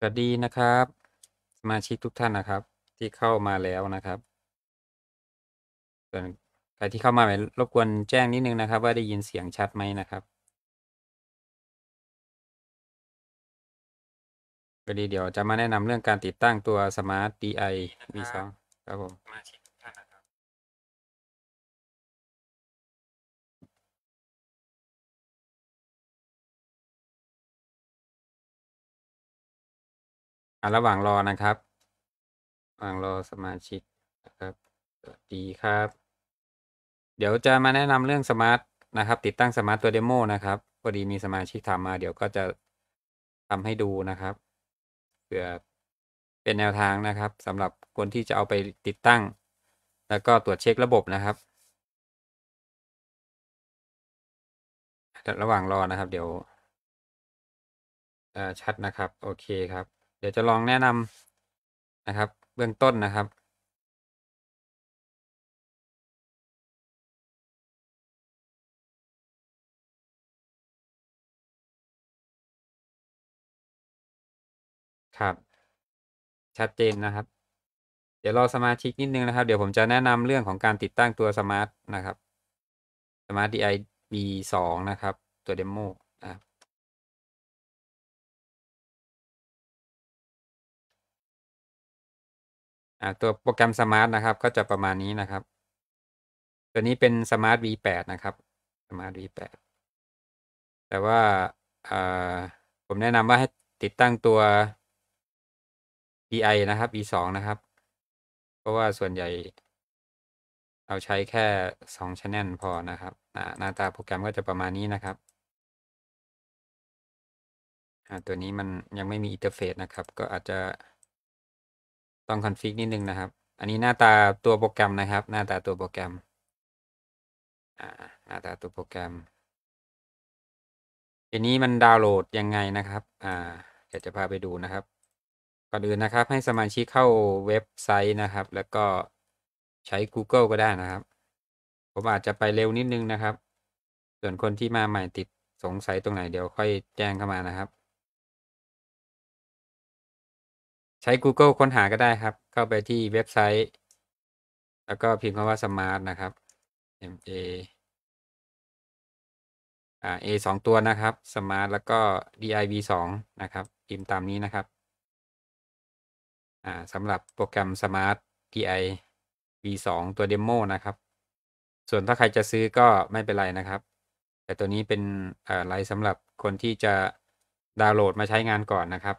สวัสดีนะครับสมาชิกทุกท่านนะครับ ที่เข้ามาแล้วนะครับส่วนใครที่เข้ามาใหม่รบกวนแจ้งนิดนึง นะครับ ว่าได้ยินเสียงชัดไหมนะครับวัดี เดี๋ยว จะมาแนะนำเรื่องการติดตั้งตัวสดีไอม DI V2 ครับผมอันระหว่างรอนะครับระหว่างรอสมาชิกนะครับสวัสดีครับ เดี๋ยวจะมาแนะนำเรื่องสมาร์ทนะครับ ติดตั้งสมาร์ทตัวเดโมนะครับ พอดีมีสมาชิกถามมา เดี๋ยวก็จะทำให้ดูนะครับ เผื่อเป็นแนวทางนะครับสำหรับคนที่จะเอาไปติดตั้ง แล้วก็ตรวจเช็คระบบนะครับระหว่างรอนะครับ เดี๋ยวชัดนะครับ โอเคครับเดี๋ยวจะลองแนะนำนะครับ เบื้องต้นนะครับ ครับ ชัดเจนนะครับ เดี๋ยวรอสมาชิกนิดนึงนะครับ เดี๋ยวผมจะแนะนำเรื่องของการติดตั้งตัวสมาร์ทนะครับสมาร์ทดีไอบีสองนะครับ ตัวเดโมอ่าตัวโปรแกรมสมาร์ทนะครับก็จะประมาณนี้นะครับ ตัวนี้เป็นส์ m วีแ V8 นะครับ สมาร์ท V8 แต่ว่าอ่าผมแนะนำว่าให้ติดตั้งตัว EI นะครับ E2 นะครับ เพราะว่าส่วนใหญ่ เราใช้แค่2ชั้นแนนพอนะครับหน้าตาโปรแกรมก็จะประมาณนี้นะครับ ตัวนี้มันยังไม่มีอินเทอร์เฟซนะครับ ก็อาจจะต้องคอนฟิกนิดนึงนะครับ อันนี้หน้าตาตัวโปรแกรมนะครับหน้าตาตัวโปรแกรม อ่าหน้าตาตัวโปรแกรมทีนี้มันดาวน์โหลดยังไงนะครับ อ่าเดี๋ยวจะพาไปดูนะครับ ก่อนอื่นนะครับ ให้สมาชิกเข้าเว็บไซต์นะครับ แล้วก็ใช้ Google ก็ได้นะครับ ผมอาจจะไปเร็วนิดนึงนะครับ ส่วนคนที่มาใหม่ติดสงสัยตรงไหนเดี๋ยวค่อยแจ้งเข้ามานะครับใช้ Google ค้นหาก็ได้ครับ เข้าไปที่เว็บไซต์ แล้วก็พิมพ์คำว่า smart นะครับ m a อ่า a สองตัวนะครับ smart แล้วก็ div สองนะครับพิมพ์ตามนี้นะครับอ่าสำหรับโปรแกรม smart di v สองตัวเดโมนะครับ ส่วนถ้าใครจะซื้อก็ไม่เป็นไรนะครับ แต่ตัวนี้เป็นอาไ์สำหรับคนที่จะดาวน์โหลดมาใช้งานก่อนนะครับ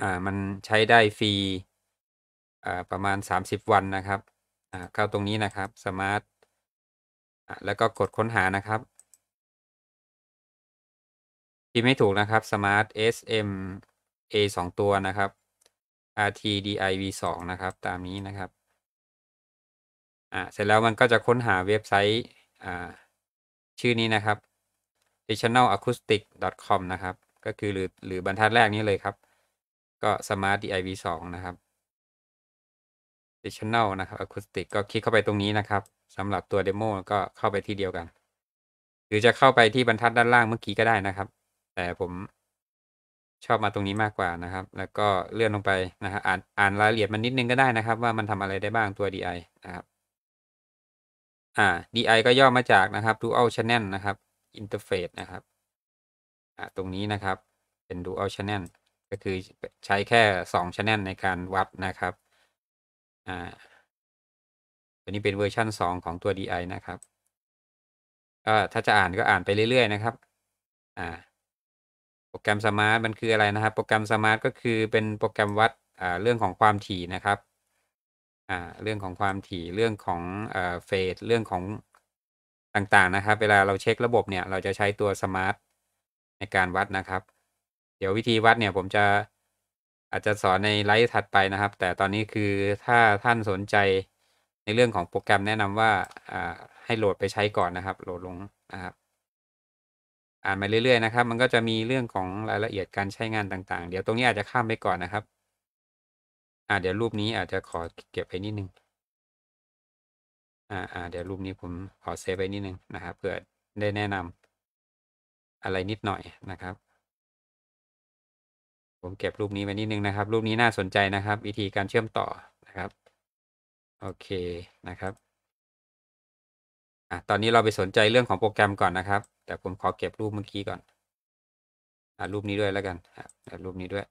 อ่ามันใช้ได้ฟรีอ่าประมาณ 30 วันนะครับอ่าเข้าตรงนี้นะครับ สมาร์ทอ่าแล้วก็กดค้นหานะครับพิมพ์ไม่ถูกนะครับสมาร์ท SM A 2 ตัวนะครับ RTDIV 2 นะครับ ตามนี้นะครับอ่าเสร็จแล้วมันก็จะค้นหาเว็บไซต์ อ่าชื่อนี้นะครับ additionalacoustic.com นะครับ ก็คือหรือหรือบรรทัดแรกนี้เลยครับก็ Smart DIV 2นะครับ Additional นะครับ Acoustic ก็คลิกเข้าไปตรงนี้นะครับสำหรับตัวเดโมก็เข้าไปที่เดียวกัน หรือจะเข้าไปที่บรรทัดด้านล่างเมื่อกี้ ก็ได้นะครับ แต่ผมชอบมาตรงนี้มากกว่านะครับ แล้วก็เลื่อนลงไปนะฮะอ่านอ่านรายละเอียดมันนิดนึงก็ได้นะครับ ว่ามันทำอะไรได้บ้างตัว DI นะครับอ่า DI ก็ย่อมาจากนะครับ Dual Channel นะครับ Interface นะครับอ่าตรงนี้นะครับ เป็น Dual Channel ก็คือใช้แค่2ชั้นแน l ในการวัดนะครับ อ่าตัวนี้เป็นเวอร์ชัน2 ของตัว DI นะครับก็ถ้าจะอ่านก็อ่านไปเรื่อยๆนะครับอ่าโปรแกรมสมาร์ทมันคืออะไรนะครับ โปรแกรมสมาร์ทก็คือเป็นโปรแกรมวัดอ่าเรื่องของความถี่นะครับอ่าเรื่องของความถี่เรื่องของอ่าเฟสเรื่องของต่างๆ นะครับ เวลาเราเช็คระบบเนี่ย เราจะใช้ตัวสมาร์ทในการวัดนะครับเดี๋ยววิธีวัดเนี่ยผมจะอาจจะสอนในไลฟ์ถัดไปนะครับ แต่ตอนนี้คือถ้าท่านสนใจในเรื่องของโปรแกรมแนะนำว่าให้โหลดไปใช้ก่อนนะครับ โหลดลงนะครับ อ่านมาเรื่อย ๆ นะครับ มันก็จะมีเรื่องของรายละเอียดการใช้งานต่างๆ เดี๋ยวตรงนี้อาจจะข้ามไปก่อนนะครับอ่าเดี๋ยวรูปนี้อาจจะขอเก็บไปนิดนึงอ่าอ่าเดี๋ยวรูปนี้ผมขอเซฟไปนิดนึงนะครับเผื่อได้แนะนำอะไรนิดหน่อยนะครับผมเก็บรูปนี้ไว้นิดนึงนะครับ รูปนี้น่าสนใจนะครับวิธีการเชื่อมต่อนะครับ โอเคนะครับอ่ะตอนนี้เราไปสนใจเรื่องของโปรแกรมก่อนนะครับ แต่ผมขอเก็บรูปเมื่อกี้ก่อนอ่ะรูปนี้ด้วยแล้วกันครับรูปนี้ด้วย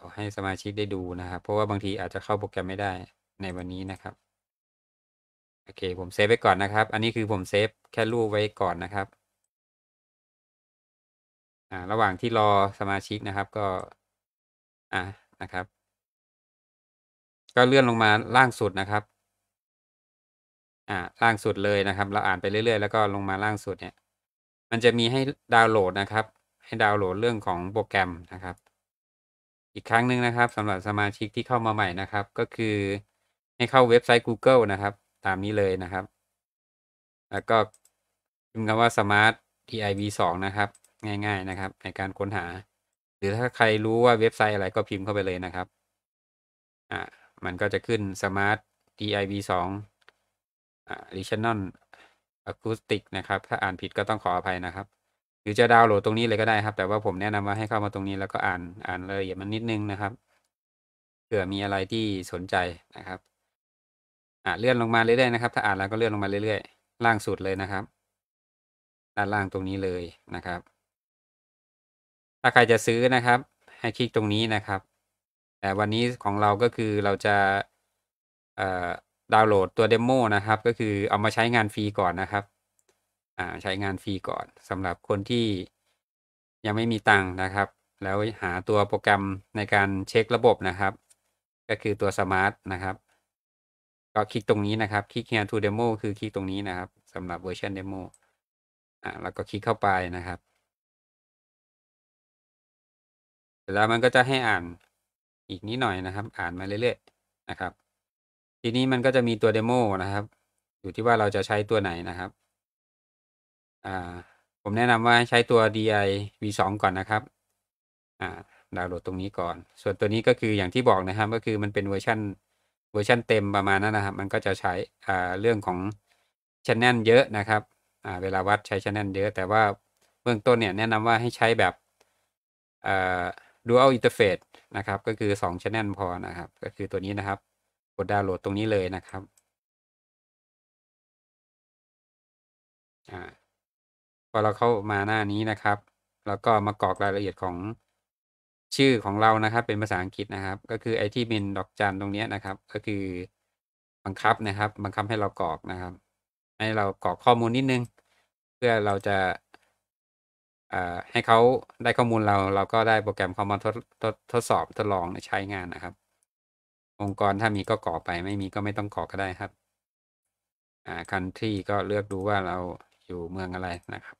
ขอให้สมาชิกได้ดูนะครับ เพราะว่าบางทีอาจจะเข้าโปรแกรมไม่ได้ในวันนี้นะครับโอเค ผมเซฟไว้ก่อนนะครับอันนี้คือผมเซฟแค่รูปไว้ก่อนนะครับอ่าระหว่างที่รอสมาชิกนะครับก็ อ่านะครับ ก็เลื่อนลงมาล่างสุดนะครับ อ่าล่างสุดเลยนะครับ เราอ่านไปเรื่อยๆ แล้วก็ลงมาล่างสุดเนี่ย มันจะมีให้ดาวน์โหลดนะครับ ให้ดาวน์โหลดเรื่องของโปรแกรมนะครับ อีกครั้งหนึ่งนะครับสำหรับสมาชิกที่เข้ามาใหม่นะครับ ก็คือให้เข้าเว็บไซต์ Google นะครับ ตามนี้เลยนะครับ แล้วก็พิมพ์คำว่า smart d i v 2นะครับง่ายๆ นะครับ ในการค้นหา หรือถ้าใครรู้ว่าเว็บไซต์อะไรก็พิมพ์เข้าไปเลยนะครับ อ่า มันก็จะขึ้น smart dib 2อ่า regional acoustic นะครับ ถ้าอ่านผิดก็ต้องขออภัยนะครับ หรือจะดาวน์โหลดตรงนี้เลยก็ได้ครับ แต่ว่าผมแนะนำว่าให้เข้ามาตรงนี้แล้วก็อ่าน อ่านรายละเอียดมันนิดนึงนะครับ เผื่อมีอะไรที่สนใจนะครับ อ่าเลื่อนลงมาเรื่อยๆนะครับ ถ้าอ่านแล้วก็เลื่อนลงมาเรื่อยๆ ล่างสุดเลยนะครับ ด้านล่างตรงนี้เลยนะครับถ้าใครจะซื้อนะครับ ให้คลิกตรงนี้นะครับ แต่วันนี้ของเราก็คือเราจะดาวน์โหลดตัวเดโมนะครับก็คือเอามาใช้งานฟรี ก่อนนะครับใช้งานฟรีก่อนสำหรับคนที่ยังไม่มีตังค์นะครับ แล้วหาตัวโปรแกรมในการเช็คระบบนะครับ ก็คือตัวสมาร์ทนะครับก็คลิกตรงนี้นะครับ คลิก here to demo คือคลิกตรงนี้นะครับสำหรับเวอร์ชันเดโมอ่าแล้วก็คลิกเข้าไปนะครับแล้วมันก็จะให้อ่านอีกนิดหน่อยนะครับอ่านมาเรื่อยๆนะครับ ทีนี้มันก็จะมีตัวเดโมนะครับ อยู่ที่ว่าเราจะใช้ตัวไหนนะครับ อ่า ผมแนะนำว่าใช้ตัว di v2 ก่อนนะครับอ่า ดาวน์โหลดตรงนี้ก่อน ส่วนตัวนี้ก็คืออย่างที่บอกนะครับก็คือมันเป็นเวอร์ชันเวอร์ชันเต็มประมาณนั้นนะครับ มันก็จะใช้อ่าเรื่องของชันแนลเยอะนะครับอ่าเวลาวัดใช้ชันแนลเยอะแต่ว่าเบื้องต้นเนี่ย แนะนำว่าให้ใช้แบบอ่า Dual Interface นะครับ ก็คือ2 Channel พอนะครับ ก็คือตัวนี้นะครับกดดาวน์โหลดตรงนี้เลยนะครับอพอเราเข้ามาหน้านี้นะครับแล้วก็มากรอกรายละเอียดของชื่อของเรานะครับเป็นภาษาอังกฤษนะครับ ก็คือไอที่มิน ดอกจันตรงนี้นะครับ ก็คือบังคับนะครับบังคับให้เรากรอกนะครับให้เรากรอกข้อมูลนิดนึง เพื่อเราจะให้เขาได้ข้อมูลเราเราก็ได้โปรแกรมเขามาทดทดทดสอบทดลองใช้งานนะครับ องค์กรถ้ามีก็ก่อไป ไม่มีก็ไม่ต้องก่อก็ได้ครับอ่าคันที่ก็เลือกดูว่าเราอยู่เมืองอะไรนะครับ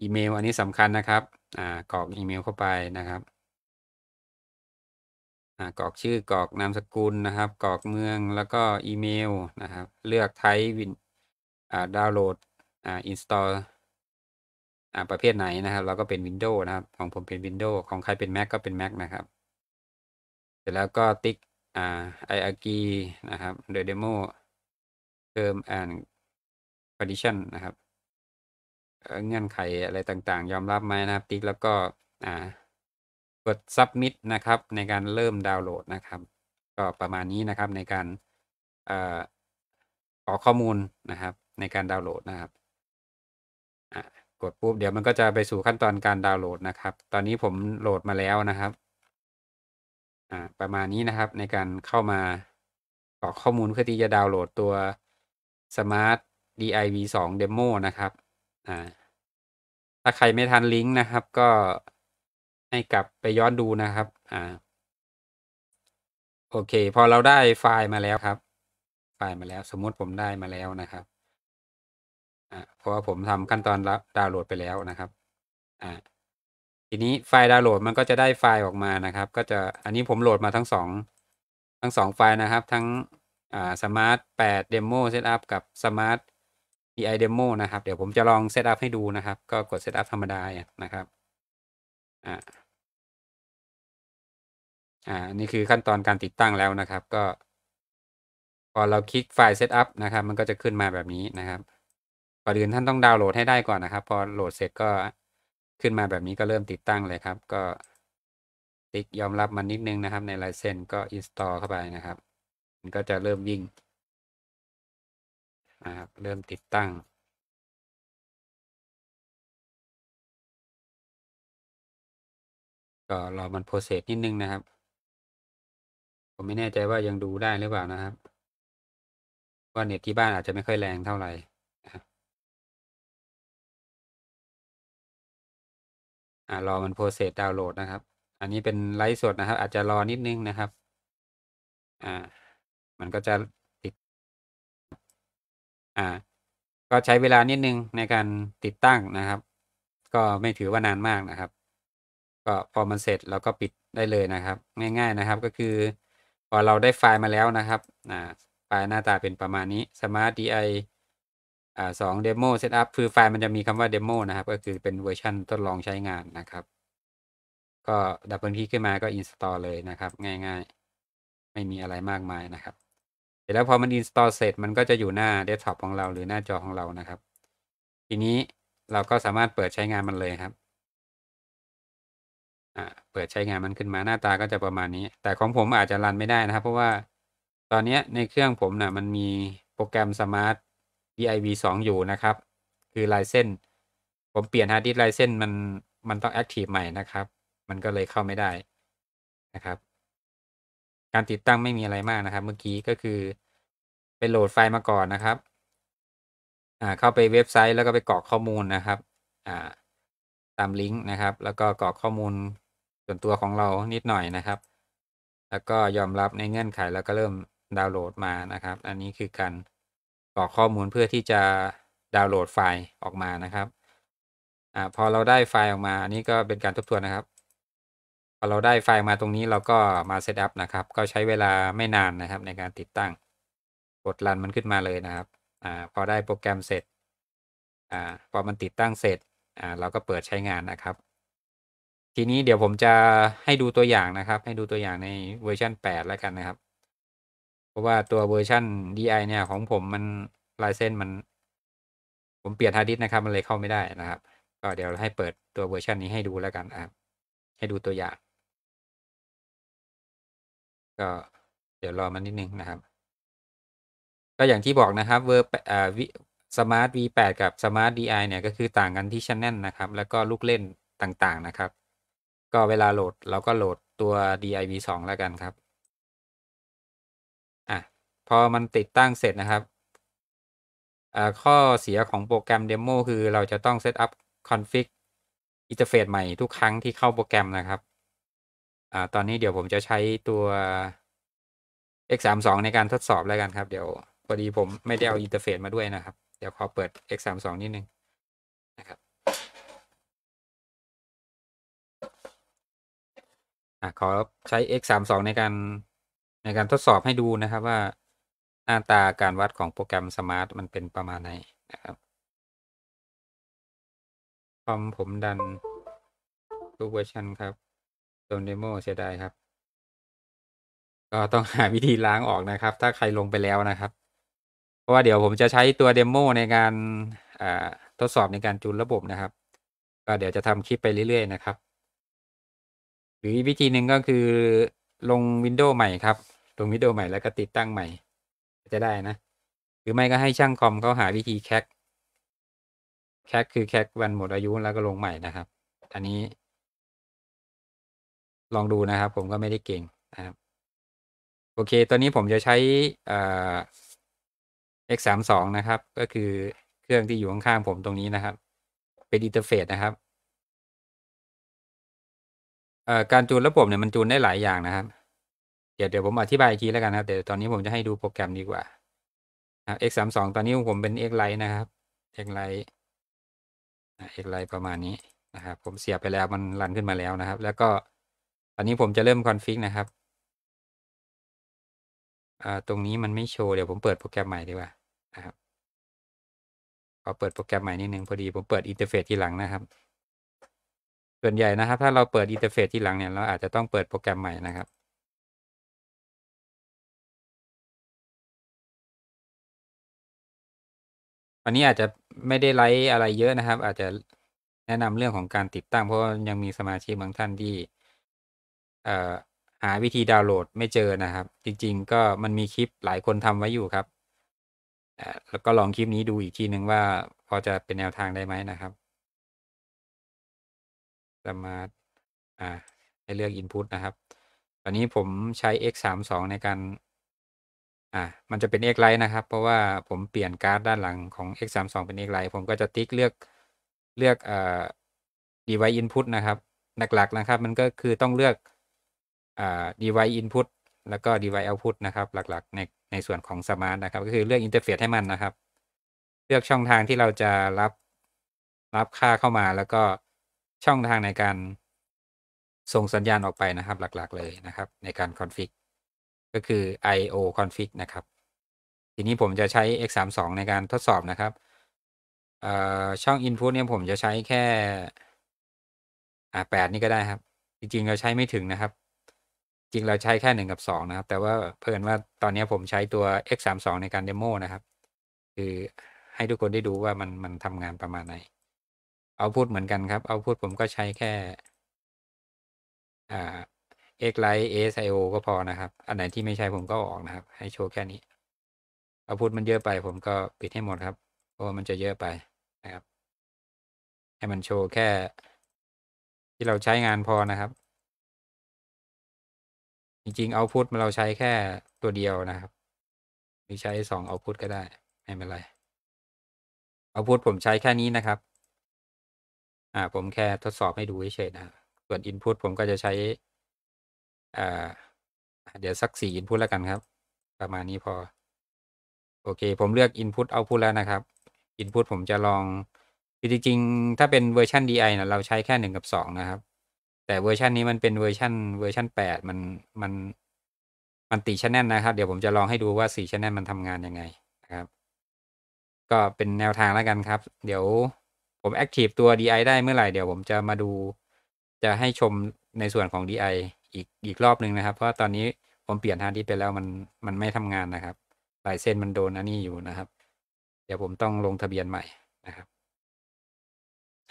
อีเมลอันนี้สำคัญนะครับ อ่ากรอกอีเมลเข้าไปนะครับอ่ากรอกชื่อ กรอกนามสกุลนะครับ กรอกเมืองแล้วก็อีเมลนะครับ เลือกไทยวินอ่าดาวน์โหลดอ่าอินสตอลประเภทไหนนะครับเราก็เป็น Windows นะครับ ของผมเป็น Windows ของใครเป็น Mac ก็เป็น Mac นะครับเสร็จแล้วก็ติ๊กอ่าไออากีนะครับเดอะเดโมเพิมแอนคอนดิชันนะครับเงื่อนไขอะไรต่างๆ ยอมรับไหมนะครับ ติ๊กแล้วก็อ่ากด submit นะครับ ในการเริ่มดาวน์โหลดนะครับ ก็ประมาณนี้นะครับในการอ่าขอข้อมูลนะครับ ในการดาวน์โหลดนะครับกดปุ๊บ เดี๋ยว มันก็จะไปสู่ขั้นตอนการดาวน์โหลดนะครับ ตอนนี้ผมโหลดมาแล้วนะครับอ่าประมาณนี้นะครับ ในการเข้ามากรอกข้อมูลเพื่อที่จะดาวน์โหลดตัว Smart DIV 2 Demo นะครับอ่าถ้าใครไม่ทันลิงก์นะครับ ก็ให้กลับไปย้อนดูนะครับอ่าโอเคพอเราได้ไฟล์มาแล้วครับ ไฟล์มาแล้ว สมมติผมได้มาแล้วนะครับอ่าเพราะว่าผมทำขั้นตอนดาวน์โหลดไปแล้วนะครับอ่าทีนี้ไฟล์ดาวน์โหลดมันก็จะได้ไฟล์ออกมานะครับ ก็จะอันนี้ผมโหลดมาทั้งสองทั้งสองไฟล์นะครับทั้งอ่าสมาร์ทแปดเดโมเซตอัพกับสมาร์ทไอเดโมนะครับ เดี๋ยวผมจะลองเซตอัพให้ดูนะครับ ก็กดเซตอัพธรรมดานะครับอ่าอ่านี่คือขั้นตอนการติดตั้งแล้วนะครับ ก็ พอเราคลิกไฟล์เซตอัพนะครับ มันก็จะขึ้นมาแบบนี้นะครับก่อนอื่นท่าน ต้องดาวน์โหลดให้ได้ก่อนนะครับพอโหลดเสร็จก็ขึ้นมาแบบนี้ก็เริ่มติดตั้งเลยครับ ก็ติ๊กยอมรับมันนิดนึงนะครับ ในไลเซนก็อินสตอลเข้าไปนะครับ มันก็จะเริ่มวิ่งนะครับเริ่มติดตั้ง ก็รอมันโปรเซสนิดนึงนะครับ ผมไม่แน่ใจว่ายังดูได้หรือเปล่านะครับว่าเน็ตที่บ้านอาจจะไม่ค่อยแรงเท่าไหร่อ่ารอ มันโปรเซสดาวน์โหลดนะครับ อันนี้เป็นไลฟ์สดนะครับ อาจจะรอนิดนึงนะครับอ่า มันก็จะติดอ่า ก็ใช้เวลานิดนึงในการติดตั้งนะครับ ก็ไม่ถือว่านานมากนะครับ ก็ พอ มัน เสร็จเราก็ปิดได้เลยนะครับ ง่าย ๆนะครับ ก็คือ พอ เราได้ไฟล์มาแล้วนะครับอ่าไฟล์หน้าตาเป็นประมาณนี้ smart di อ่าสองเดโมเซตอัพคือไฟล์มันจะมีคำว่าเดโมนะครับ ก็คือเป็นเวอร์ชันทดลองใช้งานนะครับ ก็ดับเบิลคลิกขึ้นมาก็อินสตอลเลยนะครับง่าย ๆ ไม่มีอะไรมากมายนะครับเสร็จแล้วพอ มันอินสตอลเสร็จมันก็จะอยู่หน้าเดสก์ท็อปของเรา หรือหน้าจอของเรานะครับ ทีนี้เราก็สามารถเปิดใช้งานมันเลยครับอ่าเปิดใช้งานมันขึ้นมาหน้าตาก็จะประมาณนี้ แต่ของผมอาจจะรันไม่ได้นะครับ เพราะว่าตอนนี้ในเครื่องผมนะ่ะมันมีโปรแกรมสมาร์ท b i v 2อยู่นะครับ คือลายเส้นผมเปลี่ยนฮาร์ดดิสต์ลายเส้นมันมันต้องแอคทีฟใหม่นะครับ มันก็เลยเข้าไม่ได้นะครับ การติดตั้งไม่มีอะไรมากนะครับ เมื่อกี้ก็คือไปโหลดไฟล์มาก่อนนะครับอ่าเข้าไปเว็บไซต์ แล้วก็ไปกรอกข้อมูลนะครับอ่าตามลิงก์นะครับ แล้วก็กรอกข้อมูลส่วนตัวของเรานิดหน่อยนะครับ แล้วก็ยอมรับในเงื่อนไข แล้วก็เริ่มดาวน์โหลดมานะครับ อันนี้คือการกรอกข้อมูลเพื่อที่จะดาวน์โหลดไฟล์ออกมานะครับอ่าพอเราได้ไฟล์ออกมาอันนี้ก็เป็นการทบทวนนะครับพอเราได้ไฟล์มาตรงนี้เราก็มาเซตอัพนะครับก็ใช้เวลาไม่นานนะครับ ในการติดตั้งกดรันมันขึ้นมาเลยนะครับอ่าพอได้โปรแกรมเสร็จอ่าพอมันติดตั้งเสร็จอ่าเราก็เปิดใช้งานนะครับ ทีนี้เดี๋ยวผมจะให้ดูตัวอย่างนะครับ ให้ดูตัวอย่างในเวอร์ชัน8 แล้วกันนะครับราะว่าตัวเวอร์ชัน DI เนี่ยของผมมันลายเส้นมัน ผมเปลี่ยนฮาร์ดดิสนะครับ มันเลยเข้าไม่ได้นะครับ ก็เดี๋ยวให้เปิดตัวเวอร์ชันนี้ให้ดูแล้วกันครับให้ดูตัวอย่าง ก็เดี๋ยวรอมันนิดนึงนะครับก็อย่างที่บอกนะครับเวอร์อ่าวิสมาร์ท V8 กับสมาร์ท DI เนี่ยก็คือต่างกันที่ชั้นแน่นนะครับ แล้วก็ลูกเล่นต่างๆนะครับ ก็เวลาโหลดเราก็โหลดตัว DI V2 แล้วกันครับพอมันติดตั้งเสร็จนะครับข้อเสียของโปรแกรมเดโมคือเราจะต้องเซตอัพคอนฟิกอินเทอร์เฟซใหม่ทุกครั้งที่เข้าโปรแกรมนะครับอตอนนี้เดี๋ยวผมจะใช้ตัว x32 ในการทดสอบแล้วกันครับเดี๋ยวพอดีผมไม่ได้เอาอินเทอร์เฟซมาด้วยนะครับเดี๋ยวขอเปิด x32 นิดนึงนะครับอขอใช้ x32 ในการในการทดสอบให้ดูนะครับว่าหน้าตาการวัดของโปรแกรมสมาร์ทมันเป็นประมาณไหนนะครับคอมผมดันทุกเวอร์ชันครับโดนเดโมเสียดายครับ ก็ต้องหาวิธีล้างออกนะครับ ถ้าใครลงไปแล้วนะครับ เพราะว่าเดี๋ยวผมจะใช้ตัวเดโมในการทดสอบในการจูนระบบนะครับ ก็เดี๋ยวจะทำคลิปไปเรื่อย ๆ นะครับ หรือวิธีหนึ่งก็คือลงวินโดว์ใหม่ครับ ลงวินโดว์ใหม่แล้วก็ติดตั้งใหม่จะได้นะ หรือไม่ก็ให้ช่างคอมเขาหาวิธีแคคแคคคือแคควันหมดอายุแล้วก็ลงใหม่นะครับ อันนี้ ลองดูนะครับ ผมก็ไม่ได้เก่งนะครับ โอเค ตอนนี้ผมจะใช้อ่ x สามสองนะครับ ก็คือเครื่องที่อยู่ข้างๆผมตรงนี้นะครับ เป็นอินเทอร์เฟซนะครับการจูนระบบเนี่ยมันจูนได้หลายอย่างนะครับเดี๋ยวเดี๋ยวผมอธิบายอีกทีแล้วกันครับเดี๋ยวตอนนี้ผมจะให้ดูโปรแกรมดีกว่า x สามสองตอนนี้ของผมเป็น x l i ท์นะครับ x l i ท์ x l i ท์ประมาณนี้นะครับผมเสียบไปแล้วมันรันขึ้นมาแล้วนะครับแล้วก็ตอนนี้ผมจะเริ่มคอนฟิกนะครับตรงนี้มันไม่โชว์เดี๋ยวผมเปิดโปรแกรมใหม่ดีกว่านะครับขอเปิดโปรแกรมใหม่นิดนึงพอดีผมเปิดอินเทอร์เฟซทีหลังนะครับส่วนใหญ่นะครับ ถ้าเราเปิดอินเทอร์เฟซทีหลังเนี่ยเราอาจจะต้องเปิดโปรแกรมใหม่นะครับวันนี้อาจจะไม่ได้ไลฟ์อะไรเยอะนะครับอาจจะแนะนำเรื่องของการติดตั้งเพราะยังมีสมาชิกบางท่านที่เอ่อหาวิธีดาวน์โหลดไม่เจอนะครับ จริง ๆ ก็มันมีคลิปหลายคนทำไว้อยู่ครับแล้วก็ลองคลิปนี้ดูอีกทีหนึ่งว่าพอจะเป็นแนวทางได้ไหมนะครับสมาร์ทอ่า ให้เลือก Input นะครับ ตอนนี้ผมใช้ x32 ในการอ่ามันจะเป็นกไลท์นะครับ เพราะว่าผมเปลี่ยนการ์ดด้านหลังของ X 3 2เป็นกไลท์ผมก็จะติ๊กเลือกเลือกเอ่อ device input นะครับ หลักๆนะครับ มันก็คือต้องเลือกอ่า device input แล้วก็ device output นะครับ หลักๆ ในในส่วนของ smart นะครับก็คือเลือก interface ให้มันนะครับ เลือกช่องทางที่เราจะรับ รับค่าเข้ามาแล้วก็ช่องทางในการส่งสัญญาณออกไปนะครับ หลักๆเลยนะครับ ในการคอนฟิกก็คือ io config นะครับ ทีนี้ผมจะใช้ x 3 2ในการทดสอบนะครับ ช่อง input เนี่ยผมจะใช้แค่แปดนี่ก็ได้ครับ จริงๆเราใช้ไม่ถึงนะครับ จริงเราใช้แค่หนึ่งกับสองนะครับ แต่ว่าเพิ่นว่าตอนนี้ผมใช้ตัว x 3 2ในการเดโมนะครับ คือให้ทุกคนได้ดูว่ามันมันทำงานประมาณไหนเอาพูดเหมือนกันครับเอาพูดผมก็ใช้แค่ อ่า x l เอสไอโอก็พอนะครับ อันไหนที่ไม่ใช่ผมก็ออกนะครับให้โชว์แค่นี้เอาพุทมันเยอะไปผมก็ปิดให้หมดครับ เพราะมันจะเยอะไปนะครับ ให้มันโชว์แค่ ที่เราใช้งานพอนะครับ จริงๆเอาพุทมเราใช้แค่ตัวเดียวนะครับหรือใช้สองเอาพุทก็ได้ไม่เป็นไรเอาพุทผมใช้แค่นี้นะครับ อ่า ผมแค่ทดสอบให้ดูเฉยๆนะส่วนอินพุทผมก็จะใช้เดี๋ยวสักสี่อินพุตแล้วกันครับ ประมาณนี้พอ โอเคผมเลือก Input Output แล้วนะครับ Input ผมจะลองคือจริง ๆ ถ้าเป็นเวอร์ชัน DI นะเราใช้แค่หนึ่งกับสองนะครับ แต่เวอร์ชันนี้มันเป็นเวอร์ชันเวอร์ชันแปดมันมัน มันตีชั้นแน่นนะครับ เดี๋ยวผมจะลองให้ดูว่าสี่ชั้นแน่นมันทำงานยังไงนะครับ ก็เป็นแนวทางแล้วกันครับ เดี๋ยวผมแอคทีฟตัว DI ได้เมื่อไหร่เดี๋ยวผมจะมาดูจะให้ชมในส่วนของ DI อีกอีกรอบหนึ่งนะครับ เพราะตอนนี้ผมเปลี่ยนฮาร์ดดิสไปแล้วมันมันไม่ทำงานนะครับลายเส้นมันโดนอันนี้อยู่นะครับ เดี๋ยวผมต้องลงทะเบียนใหม่นะครับ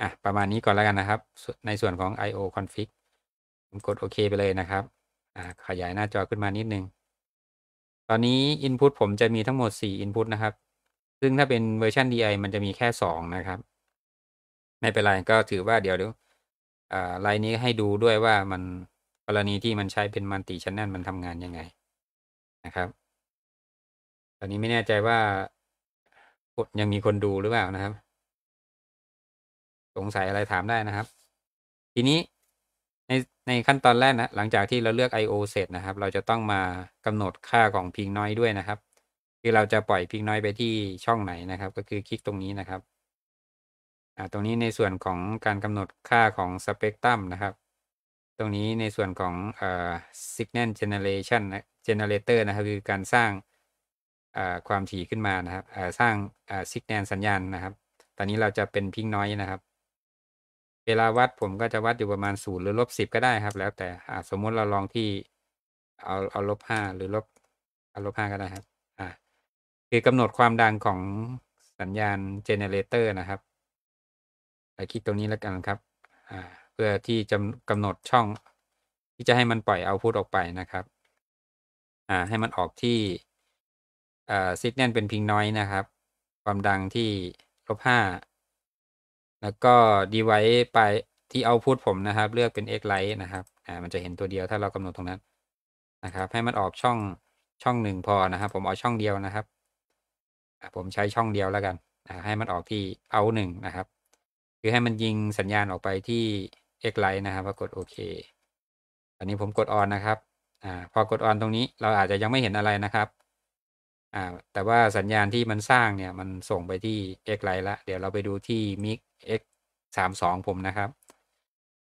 อ่ะ ประมาณนี้ก่อนแล้วกันนะครับ ในส่วนของ io config ผมกดโอเคไปเลยนะครับ อ่าขยายหน้าจอขึ้นมานิดนึง ตอนนี้ input ผมจะมีทั้งหมด4 input นะครับ ซึ่งถ้าเป็นเวอร์ชัน di มันจะมีแค่2นะครับ ไม่เป็นไรก็ถือว่าเดี๋ยวเดี๋ยวอ่าไลน์นี้ให้ดูด้วยว่ามันกรณีที่มันใช้เป็นมันติชันแนลมันทำงานยังไงนะครับ ตอนนี้ไม่แน่ใจว่ากดยังมีคนดูหรือเปล่านะครับ สงสัยอะไรถามได้นะครับ ทีนี้ในในขั้นตอนแรกนะหลังจากที่เราเลือก I/O เสร็จนะครับ เราจะต้องมากำหนดค่าของพิงน้อยด้วยนะครับ คือเราจะปล่อยพิงน้อยไปที่ช่องไหนนะครับ ก็คือคลิกตรงนี้นะครับอ่าตรงนี้ในส่วนของการกำหนดค่าของสเปกตรัมนะครับตรงนี้ในส่วนของสิกเนนเจเนเรชันน t เ o เ g เ n e r a t นะครับคือการสร้างความถี่ขึ้นมานะครับสร้างสิกเนนสัญญาณนะครับ ตอนนี้เราจะเป็นพิงน้อยนะครับ เวลาวัดผมก็จะวัดอยู่ประมาณศูนย์หรือลบสิบก็ได้ ครับแล้วแต่สมมุติเราลองที่ เอาเอาลบห้าหรือลบเอาลบห้าก็ได้ครับคือกำหนดความดังของสัญญาณเจเนเรเตอร์นะครับไปคลิกตรงนี้แล้วกันครับ อ่าเพื่อที่จะกำหนดช่อง ที่จะให้มันปล่อยเอาพุทออกไปนะครับอ่าให้มันออกที่อ่าซิกแนนเป็นพิงน้อยนะครับ ความดังที่ลบห้า แล้วก็ดีไว้ไปที่เอาพุทผมนะครับ เลือกเป็น x light นะครับอ่ามันจะเห็นตัวเดียวถ้าเรากำหนดตรงนั้นนะครับ ให้มันออกช่องช่องหนึ่งพอนะครับ ผมเอาช่องเดียวนะครับผมใช้ช่องเดียวแล้วกันให้มันออกที่เอาหนึ่งนะครับ คือให้มันยิงสัญญาณออกไปที่ x light นะครับแลกดโอเคตอนนี้ผมกดออนนะครับอ่าพอกดออนตรงนี้เราอาจจะยังไม่เห็นอะไรนะครับอ่าแต่ว่าสัญญาณที่มันสร้างเนี่ย มันส่งไปที่ x light ละเดี๋ยวเราไปดูที่ mic x 3 2ผมนะครับ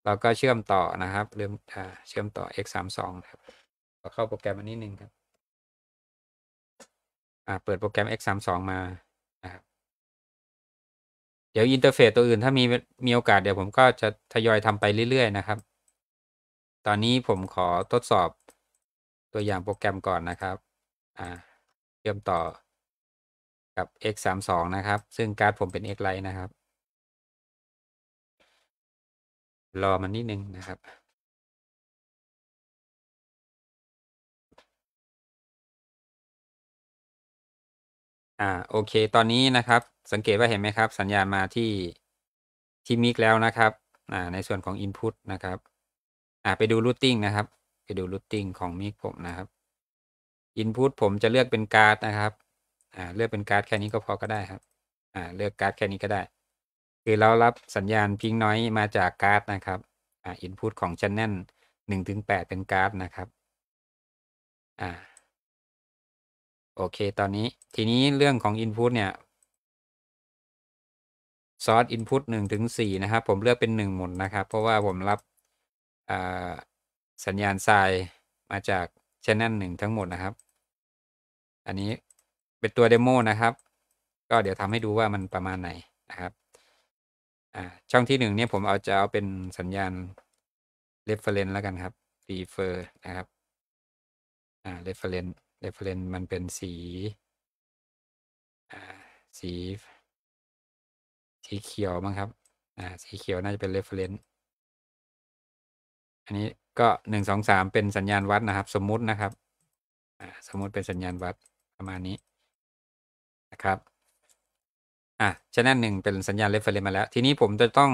เราก็เชื่อมต่อนะครับเริ่มอ่าเชื่อมต่อ x 3 2ครับเข้าโปรแกรมอันนี้หนึ่งครับอ่าเปิดโปรแกรม x 3 2มาเดี๋ยวอินเทอร์เฟซตัวอื่น ถ้ามีมีโอกาสเดี๋ยวผมก็จะทยอยทำไปเรื่อย ๆ นะครับ ตอนนี้ผมขอทดสอบตัวอย่างโปรแกรมก่อนนะครับ อ่าเชื่อมต่อกับ x 3 2นะครับ ซึ่งการ์ดผมเป็น x l i t นะครับ รอมันนิดนึงนะครับ อ่าโอเค ตอนนี้นะครับสังเกตว่าเห็นไหมครับ สัญญาณมาที่ที่มิกแล้วนะครับในส่วนของ Input นะครับไปดู Routing นะครับไปดู Routing ของมิกผมนะครับ Input ผมจะเลือกเป็นการ์ดนะครับเลือกเป็นการ์ดแค่นี้ก็พอก็ได้ครับเลือกการ์ดแค่นี้ก็ได้ คือเรารับสัญญาณพิงน้อยมาจากการ์ดนะครับอินพุตของชันแนลหนึ่งถึงแปดเป็นการ์ดนะครับ อ่าโอเค ตอนนี้ทีนี้เรื่องของ Input เนี่ยซอส input 1ถึง4นะครับ ผมเลือกเป็น 1 หมุนนะครับ เพราะว่าผมรับสัญญาณทรายมาจาก channel 1 ทั้งหมดนะครับ อันนี้เป็นตัวเดโมนะครับ ก็เดี๋ยวทำให้ดูว่ามันประมาณไหนนะครับ ช่องที่ 1 เนี่ยผมเอาจะเอาเป็นสัญญาณ reference แล้วกันครับ refer นะครับอ่า reference reference มันเป็นสีอ่าสีสีเขียวมั้งครับ อ่า สีเขียวน่าจะเป็น reference อันนี้ก็หนึ่งสองสามเป็นสัญญาณวัดนะครับสมมุตินะครับ อ่า สมมุติเป็นสัญญาณวัดประมาณนี้นะครับ อ่าช้นหนึ่งเป็นสัญญาณ reference มาแล้ว ทีนี้ผมจะต้อง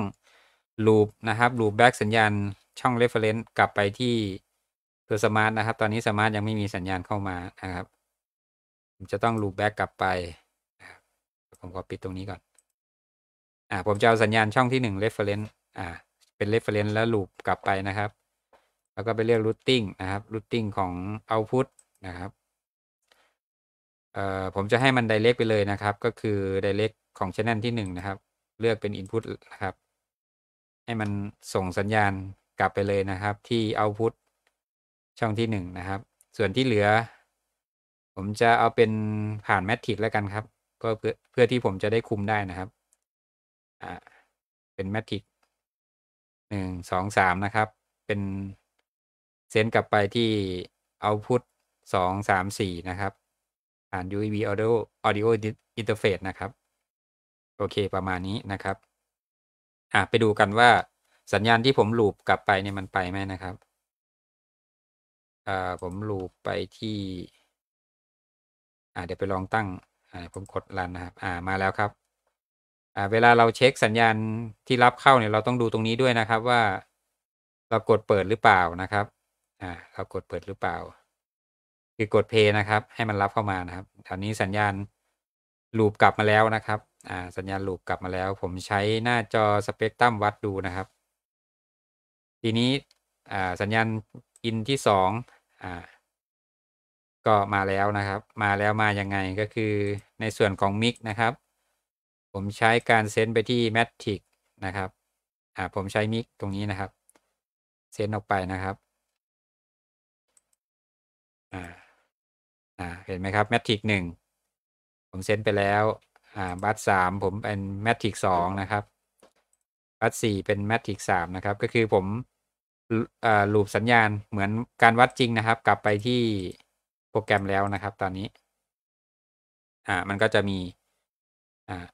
ลูปนะครับลูปแบ็กสัญญาณช่อง reference กลับไปที่ตัวสมาร์ทนะครับ ตอนนี้สมาร์ทยังไม่มีสัญญาณเข้ามานะครับ ผมจะต้องลูปแบ็กกลับไป ผมขอปิดตรงนี้ก่อนอ่าผมจะเอาสัญญาณช่องที่หนึ่ง reference อ่าเป็น reference แล้วลูปกลับไปนะครับแล้วก็ไปเรียก routing นะครับ routing ของ output นะครับเอ่อผมจะให้มัน direct ไปเลยนะครับ ก็คือ direct ของ channel ที่หนึ่งนะครับเลือกเป็น input นะครับให้มันส่งสัญญาณกลับไปเลยนะครับ ที่ output ช่องที่หนึ่งนะครับส่วนที่เหลือ ผมจะเอาเป็นผ่านแมท r ิ x แล้วกันครับก็เพื่อเพื่อที่ผมจะได้คุมได้นะครับ่าเป็นแมทริกหนึ่งสองสามนะครับ เป็นเซนกลับไปที่เอาพุทสองสามสี่นะครับผ่าน USB Audio Audio Interface นะครับ โอเคประมาณนี้นะครับ อ่ะ ไปดูกันว่าสัญญาณที่ผมลูปกลับไปเนี่ย มันไปไหมนะครับ อ่าผมลูปไปที่ อ่าเดี๋ยวไปลองตั้ง อ่าผมกดรันนะครับ อ่ามาแล้วครับ่าเวลาเราเช็คสัญญาณที่รับเข้าเนี่ยเราต้องดูตรงนี้ด้วยนะครับ ว่าเรากดเปิดหรือเปล่านะครับอ่าเรากดเปิดหรือเปล่าคือกดเพย์นะครับ ให้มันรับเข้ามานะครับตอนนี้สัญญาณลูปกลับมาแล้วนะครับอ่าสัญญาณลูปกลับมาแล้ว ผมใช้หน้าจอสเปกตรัมวัดดูนะครับ ทีนี้อ่าสัญญาณ อินที่สองอ่าก็มาแล้วนะครับ มาแล้วมายังไงก็คือในส่วนของมิกนะครับผมใช้การเซนไปที่ Matrix นะครับ อ่าผมใช้มิกตรงนี้นะครับเซนออกไปนะครับ อ่า อ่า เห็นไหมครับ Matrix หนึ่งผมเซนไปแล้ว อ่าบัตสามผมเป็น Matrix สองนะครับบัตสี่เป็นแมทริกสามนะครับก็คือผมลูปสัญญาณเหมือนการวัดจริงนะครับ กลับไปที่โปรแกรมแล้วนะครับ ตอนนี้ อ่า มันก็จะมี อ่า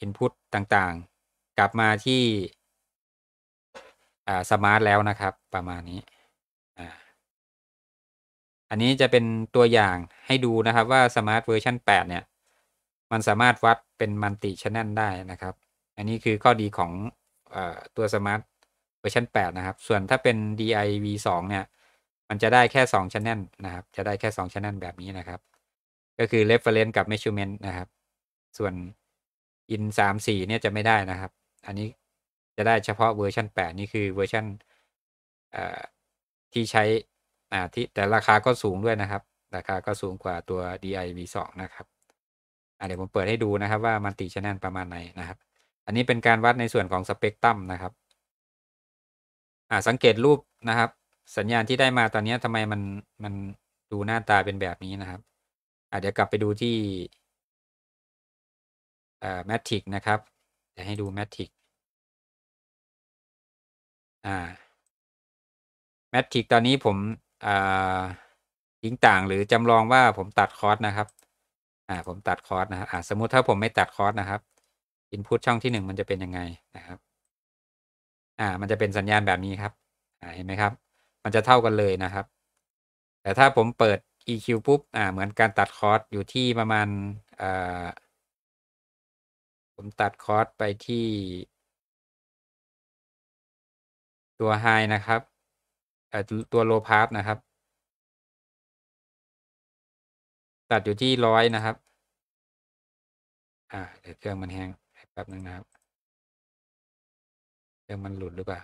อินพุตต่าง ๆ กลับมาที่สมาร์ทแล้วนะครับ ประมาณนี้ อันนี้จะเป็นตัวอย่างให้ดูนะครับว่าสมาร์ทเวอร์ชัน8 เนี่ย มันสามารถวัดเป็นมันติชแนลได้นะครับ อันนี้คือข้อดีของอตัวสมาร์ทเวอร์ชัน8 นะครับ ส่วนถ้าเป็น DIV 2 เนี่ยมันจะได้แค่2ชแนนนะครับจะได้แค่2ชแนนแบบนี้นะครับ ก็คือ reference กับ measurement นะครับ ส่วนอินสามสี่เนี่ย จะไม่ได้นะครับ อันนี้จะได้เฉพาะเวอร์ชันแปดนี่คือเวอร์ชันที่ใช้ที่แต่ราคาก็สูงด้วยนะครับ ราคาก็สูง กว่าตัว DIV2 นะครับเดี๋ยว ผมเปิดให้ดูนะครับ ว่ามันตีชแนลประมาณไหนนะครับ อันนี้เป็นการวัดในส่วนของสเปกตรัมนะครับสังเกตรูปนะครับ สัญญาณที่ได้มาตอนนี้ทำไมมันมันดูหน้าตาเป็นแบบนี้นะครับเดี๋ยวกลับไปดูที่แมทริกนะครับ จะ ให้ดู แมทริกแมทริกตอนนี้ผมยทิ้งต่าง หรือจำลองว่าผมตัดคอร์สนะครับผมตัดคอร์สนะครับสมมุติถ้าผมไม่ตัดคอร์สนะครับอินพุตช่องที่หนึ่งมันจะเป็นยังไงนะครับ อ่ามันจะเป็นสัญญาณแบบนี้ครับเห็นไหมครับ มันจะเท่ากันเลยนะครับ แต่ถ้าผมเปิด EQ ปุ๊บอ่าเหมือนการตัดคอร์สอยู่ที่ประมาณอ่าผมตัดคอสไปที่ ตัวไฮนะครับตัวโลพาร์นะครับ ตัดอยู่ที่ร้อยนะครับ อ่าเดี๋ยวเครื่องมันแห้งแป๊บนึงนะครับเครื่องมันหลุดหรือเปล่า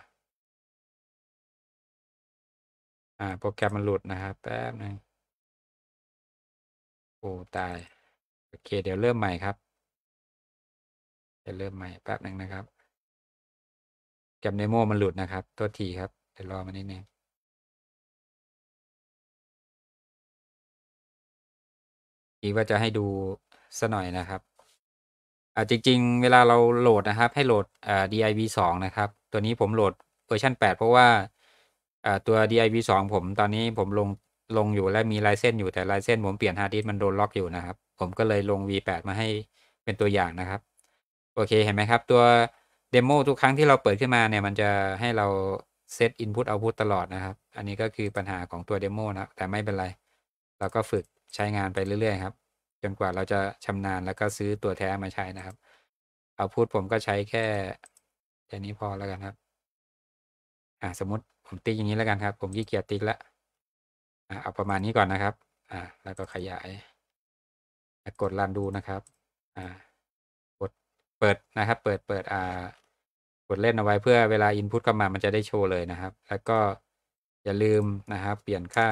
อ่าโปรแกรมมันหลุดนะครับแป๊บนึง โอ้ ตายโอเคเดี๋ยวเริ่มใหม่ครับจะเริ่มใหม่แป๊บหนึ่งนะครับแกมเนโมมันหลุดนะครับตัวทีครับเดี๋ยวรอมานิดนึงอีกว่าจะให้ดูสะหน่อยนะครับอ่าจริง ๆ เวลาเราโหลดนะครับให้โหลดอ่า div 2นะครับตัวนี้ผมโหลดเวอร์ชัน8 เพราะว่าอ่าตัว div 2ผมตอนนี้ผมลงลงอยู่และมีลายเส้นอยู่แต่ลายเส้นผมเปลี่ยนฮาร์ดดิสมันโดนล็อกอยู่นะครับ ผมก็เลยลง v8 มาให้เป็นตัวอย่างนะครับโอเคเห็นไหมครับ ตัวเดโม ทุกครั้งที่เราเปิดขึ้นมาเนี่ย มันจะให้เราเซตอินพุตเอาพุตตลอดนะครับ อันนี้ก็คือปัญหาของตัวเดโมนะ แต่ไม่เป็น ไร เราก็ฝึกใช้งานไปเรื่อย ๆ ครับ จนกว่าเราจะชำนาญแล้วก็ซื้อตัวแท้มาใช้นะครับ เอาพุตผมก็ใช้แค่แค่นี้พอแล้วกันครับ อ่าสมมติผมติ๊กอย่างนี้แล้วกันครับ ผมขี้เกียจติ๊กละอ่าเอาประมาณนี้ก่อนนะครับ อ่า แล้วก็ขยายกดรันดูนะครับอ่าเปิดนะครับ เปิด เปิด อ่า กดเล่นเอาไว้เพื่อเวลา input เข้ามา มันจะได้โชว์เลยนะครับ แล้วก็อย่าลืมนะครับ เปลี่ยนค่า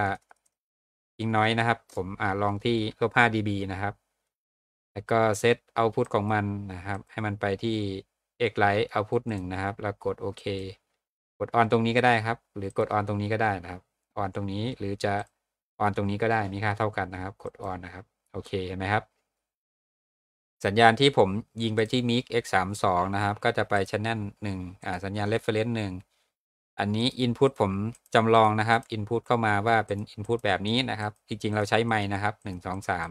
อิงน้อยนะครับ ผมอ่าลองที่ลบ5 dB นะครับ แล้วก็เซตเอาพุตของมันนะครับ ให้มันไปที่ x light output 1นะครับ แล้วกดโอเค กดออนตรงนี้ก็ได้ครับ หรือกดออนตรงนี้ก็ได้นะครับ ออนตรงนี้หรือจะออนตรงนี้ก็ได้มีค่าเท่ากันนะครับ กดออนนะครับ โอเคเห็นไหมครับสัญญาณที่ผมยิงไปที่ mic x 3 2 นะครับ ก็จะไป c น a n น e หนอ่าสัญญาณ reference 1อันนี้ input ผมจำลองนะครับ input เข้ามาว่าเป็น input แบบนี้นะครับ จริงๆเราใช้ไม้นะครับ 1 2 3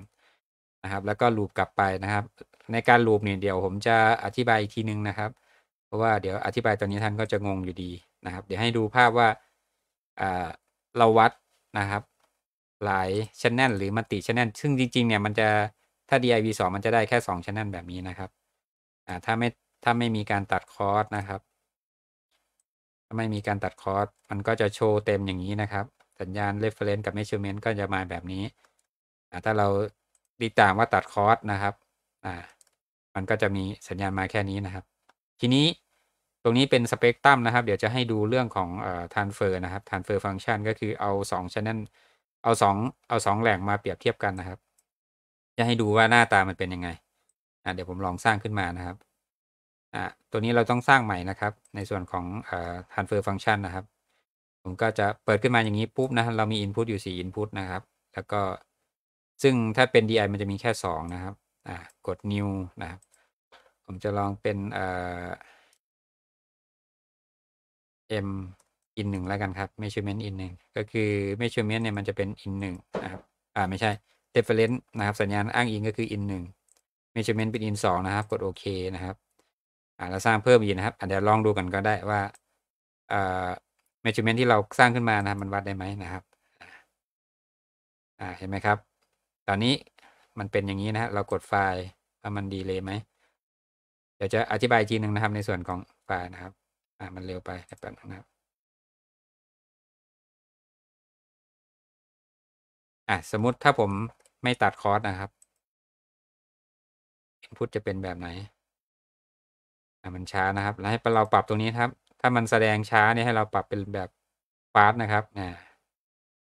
นะครับแล้วก็ลูป กลับไปนะครับ ในการลูปเนี่ยเดี๋ยวผมจะอธิบายอีกทีนึงนะครับ เพราะว่าเดี๋ยวอธิบายตอนนี้ท่านก็จะงงอยู่ดีนะครับ เดี๋ยวให้ดูภาพว่าเราวัดนะครับหลายชั้นแน่นหรือมัลติชั้นแน่นซึ่งจริง ๆเนี่ยมันจะถ้า div 2มันจะได้แค่ 2 c h a นแนนแบบนี้นะครับอ่าถ้าไม่ถ้าไม่มีการตัดคอร์สนะครับ ถ้าไม่มีการตัดคอร์สมันก็จะโชว์เต็มอย่างนี้นะครับ สัญญาณ reference กับ measurement ก็จะมาแบบนี้อ่าถ้าเราตีตตามว่าตัดคอร์สนะครับอ่ามันก็จะมีสัญญาณมาแค่นี้นะครับ ทีนี้ตรงนี้เป็นสเปกตรัมนะครับ เดี๋ยวจะให้ดูเรื่องของเอ่อ t านเฟอร์นะครับทานเฟอร์ฟังก์ชันก็คือเอา2ั้นนั้นเอา2เอา 2 แหล่งมาเปรียบเทียบกันนะครับจะให้ดูว่าหน้าตามันเป็นยังไงอ่เดี๋ยวผมลองสร้างขึ้นมานะครับ อ่ตัวนี้เราต้องสร้างใหม่นะครับ ในส่วนของอ่ transfer function นะครับ ผมก็จะเปิดขึ้นมาอย่างนี้ปุ๊บนะ เรามี input อยู่ 4 input นะครับ แล้วก็ ซึ่งถ้าเป็น di มันจะมีแค่ 2 นะครับ อ่กด new นะครับ ผมจะลองเป็นอ่อ m in 1 แล้วกันครับ measurement in 1 ก็คือ measurement เนี่ยมันจะเป็น in 1 นะครับ อ่าไม่ใช่เ e f e r e n c e นะครับสัญญาณอ้างอิงก็คือ in 1 measurement เป็น in 2นะครับกด โอเคนะครับอ่าเราสร้างเพิ่มอีกนะครับเดี๋ยวลองดูกันก็ได้ว่าอ่า measurement ที่เราสร้างขึ้นมานะครับมันวัดได้ไหมนะครับ อ่าเห็นไหมครับ ตอนนี้มันเป็นอย่างนี้นะฮะเรากดไฟล์ว่ามันดีเลยไหมเดี๋ยวจะอธิบายทีหนึ่งนะครับในส่วนของไฟล์นะครับ อ่ามันเร็วไปแป๊บนึง นะครับ อ่ะสมมติถ้าผมไม่ตัดคอร์สนะครับ input จะเป็นแบบไหนมันช้านะครับ แล้วให้เราปรับตรงนี้ครับ ถ้ามันแสดงช้าเนี่ยให้เราปรับเป็นแบบฟาสนะครับ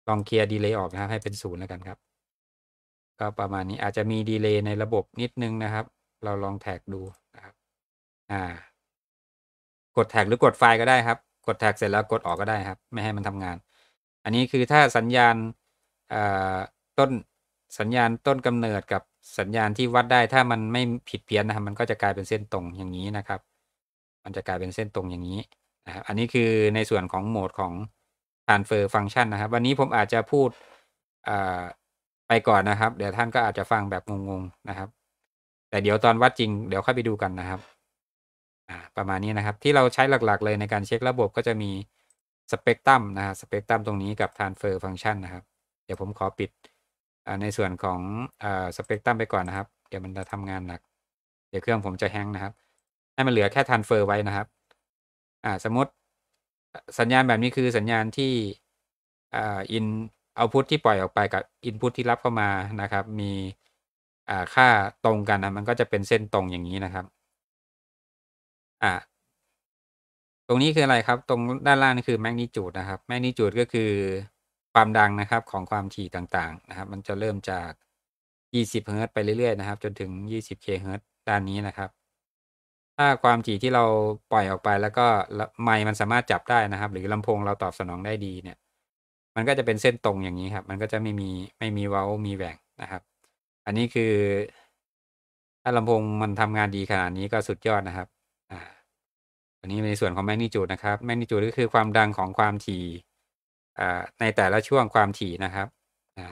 ลองเคลียร์ดีเลย์ออกนะครับ ให้เป็นศูนย์แล้วกันครับ ก็ประมาณนี้อาจจะมีดีเลย์ในระบบนิดนึงนะครับ เราลองแท็กดูนะครับ อ่า กดแท็กหรือกดไฟล์ก็ได้ครับ กดแท็กเสร็จแล้วกดออกก็ได้ครับ ไม่ให้มันทำงาน อันนี้คือถ้าสัญญาณต้นสัญญาณต้นกำเนิดกับสัญญาณที่วัดได้ถ้ามันไม่ผิดเพี้ยนนะครับ มันก็จะกลายเป็นเส้นตรงอย่างนี้นะครับ มันจะกลายเป็นเส้นตรงอย่างนี้นะครับอันนี้คือในส่วนของโหมดของ transfer function นะครับวันนี้ผมอาจจะพูดไปก่อนนะครับ เดี๋ยวท่านก็อาจจะฟังแบบงงๆนะครับ แต่เดี๋ยวตอนวัดจริงเดี๋ยวค่อยไปดูกันนะครับประมาณนี้นะครับ ที่เราใช้หลักๆเลยในการเช็คระบบก็จะมีสเปกตรัมนะครับสเปกตรัมตรงนี้ กับ transfer function นะครับเดี๋ยวผมขอปิดในส่วนของสเปกตรัมไปก่อนนะครับ เดี๋ยวมันจะทำงานหนัก เดี๋ยวเครื่องผมจะแฮงนะครับให้มันเหลือแค่ทันเฟอร์ไว้นะครับสมมติสัญญาณแบบนี้คือสัญญาณที่อินเอาพุทที่ปล่อยออกไปกับอินพุตที่รับเข้ามานะครับ มีค่าตรงกันนะมันก็จะเป็นเส้นตรงอย่างนี้นะครับ อ่า ตรงนี้คืออะไรครับ ตรงด้านล่างนี่คือแมกนิจูดนะครับ แมกนิจูดก็คือความดัง นะครับของความถี่ต่างๆนะครับ มันจะเริ่มจาก 20เฮิร์ตไปเรื่อยๆนะครับ จนถึง20 k เฮิร์ตด้านนี้นะครับ ถ้าความถี่ที่เราปล่อยออกไป แล้วก็ไมค์มันสามารถจับได้นะครับ หรือลำโพงเราตอบสนองได้ดีเนี่ย มันก็จะเป็นเส้นตรงอย่างนี้ครับ มันก็จะไม่มีไม่มีเว้า มีแหว่งนะครับ อันนี้คือถ้าลำโพงมันทำงานดีขนาดนี้ก็สุดยอดนะครับอ่าอันนี้ในส่วนของแมกนิจูดนะครับแมกนิจูดก็คือความดังของความถี่ในแต่ละช่วงความถี่นะครับ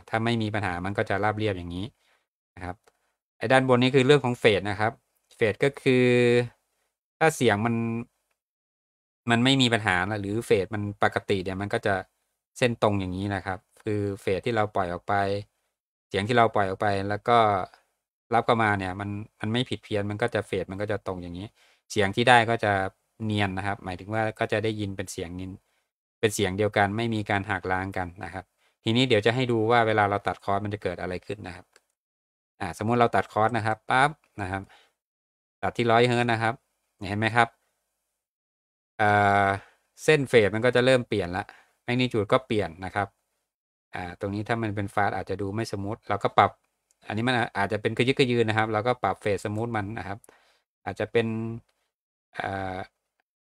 ถ้าไม่มีปัญหามันก็จะราบเรียบอย่างนี้นะครับ ไอ้ด้านบนนี้คือเรื่องของเฟสนะครับ เฟสก็คือถ้าเสียงมันมันไม่มีปัญหาหรือเฟสมันปกติเนี่ยมันก็จะเส้นตรงอย่างนี้นะครับ คือเฟสที่เราปล่อยออกไปเสียงที่เราปล่อยออกไป แล้วก็รับเข้ามาเนี่ย มันมันไม่ผิดเพี้ยนมันก็จะเฟสมันก็จะตรงอย่างนี้เสียงที่ได้ก็จะเนียนนะครับ หมายถึงว่าก็จะได้ยินเป็นเสียงนินเป็นเสียงเดียวกันไม่มีการหักล้างกันนะครับ ทีนี้เดี๋ยวจะให้ดูว่าเวลาเราตัดคอร์สมันจะเกิดอะไรขึ้นนะครับ อ่า สมมุติเราตัดคอร์สนะครับปั๊บนะครับ ตัดที่ร้อยเฮิร์นะครับเห็นไหมครับเอ่อเส้นเฟดมันก็จะเริ่มเปลี่ยนละแมกนิจูดก็เปลี่ยนนะครับ อ่าตรงนี้ถ้ามันเป็นฟาสอาจจะดูไม่สมูทเราก็ปรับอันนี้มันอาจจะเป็นขยึกขยืนนะครับเราก็ปรับเฟสสมูทมันนะครับอาจจะเป็น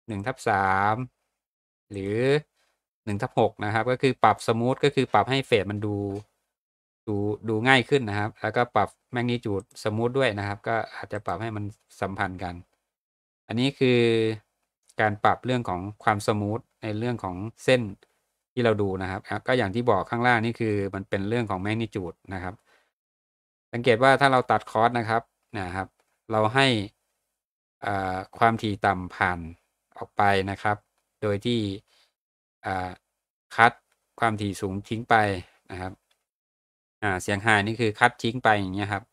หนึ่งทับสามหรือหนึ่งทับหกนะครับ ก็คือปรับสมูทก็คือปรับให้ เฟดมันดูดูดูง่ายขึ้นนะครับแล้วก็ปรับแมกนิจูดสมูทด้วยนะครับ ก็อาจจะปรับให้มันสัมพันธ์กัน อันนี้คือการปรับเรื่องของความสมูทในเรื่องของเส้นที่เราดูนะครับก็อย่างที่บอกข้างล่างนี่คือ มันเป็นเรื่องของแมกนิจูดนะครับ สังเกตว่าถ้าเราตัดคอร์สนะครับนะครับ เราให้ความถี่ต่ำผ่านออกไปนะครับ โดยที่คัดความถี่สูงทิ้งไปนะครับเสียงไฮนี่คือคัดทิ้งไปอย่างเงี้ยครับ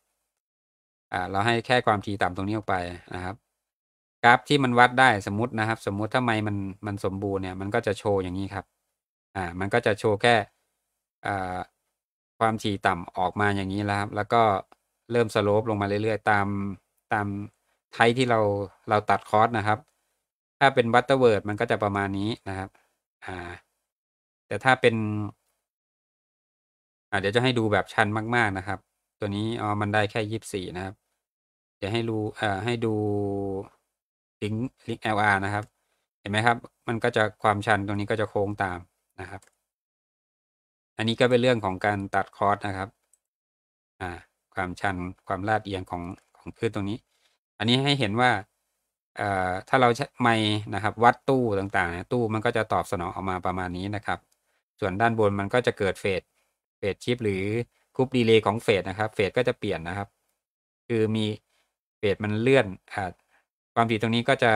เราให้แค่ความถี่ต่ำตรงนี้ออกไปนะครับ กราฟที่มันวัดได้สมมตินะครับ สมมติถ้าไมมันมันสมบูรณ์เนี่ย มันก็จะโชว์อย่างนี้ครับ อ่า มันก็จะโชว์แค่ความถี่ต่ำออกมาอย่างนี้แล้วครับ แล้วก็เริ่มสโลปลงมาเรื่อยๆตามตามไทที่เราเราตัดคอร์สนะครับ ถ้าเป็นวัตเตอร์เวิร์ดมันก็จะประมาณนี้นะครับอ่า แต่ถ้าเป็นอ่าเดี๋ยวจะให้ดูแบบชันมากๆนะครับ ตัวนี้อ๋อมันได้แค่ยี่สิบสี่นะครับเดี๋ยวให้รู้อ่าให้ดูลิง์ลิงก์ LR นะครับ เห็นไหมครับ มันก็จะความชันตรงนี้ก็จะโค้งตามนะครับ อันนี้ก็เป็นเรื่องของการตัดคอร์สนะครับ อ่า ความชันความลาดเอียงของของพืชตรงนี้ อันนี้ให้เห็นว่าถ้าเราไมนะครับวัดตู้ต่างๆตู้มันก็จะตอบสนองออกมาประมาณนี้นะครับส่วนด้านบนมันก็จะเกิดเฟดเฟดชิปหรือคูปดีเลย์ของเฟดนะครับเฟดก็จะเปลี่ยนนะครับคือมีเฟดมันเลื่อนอความถี่ตรงนี้ก็จะ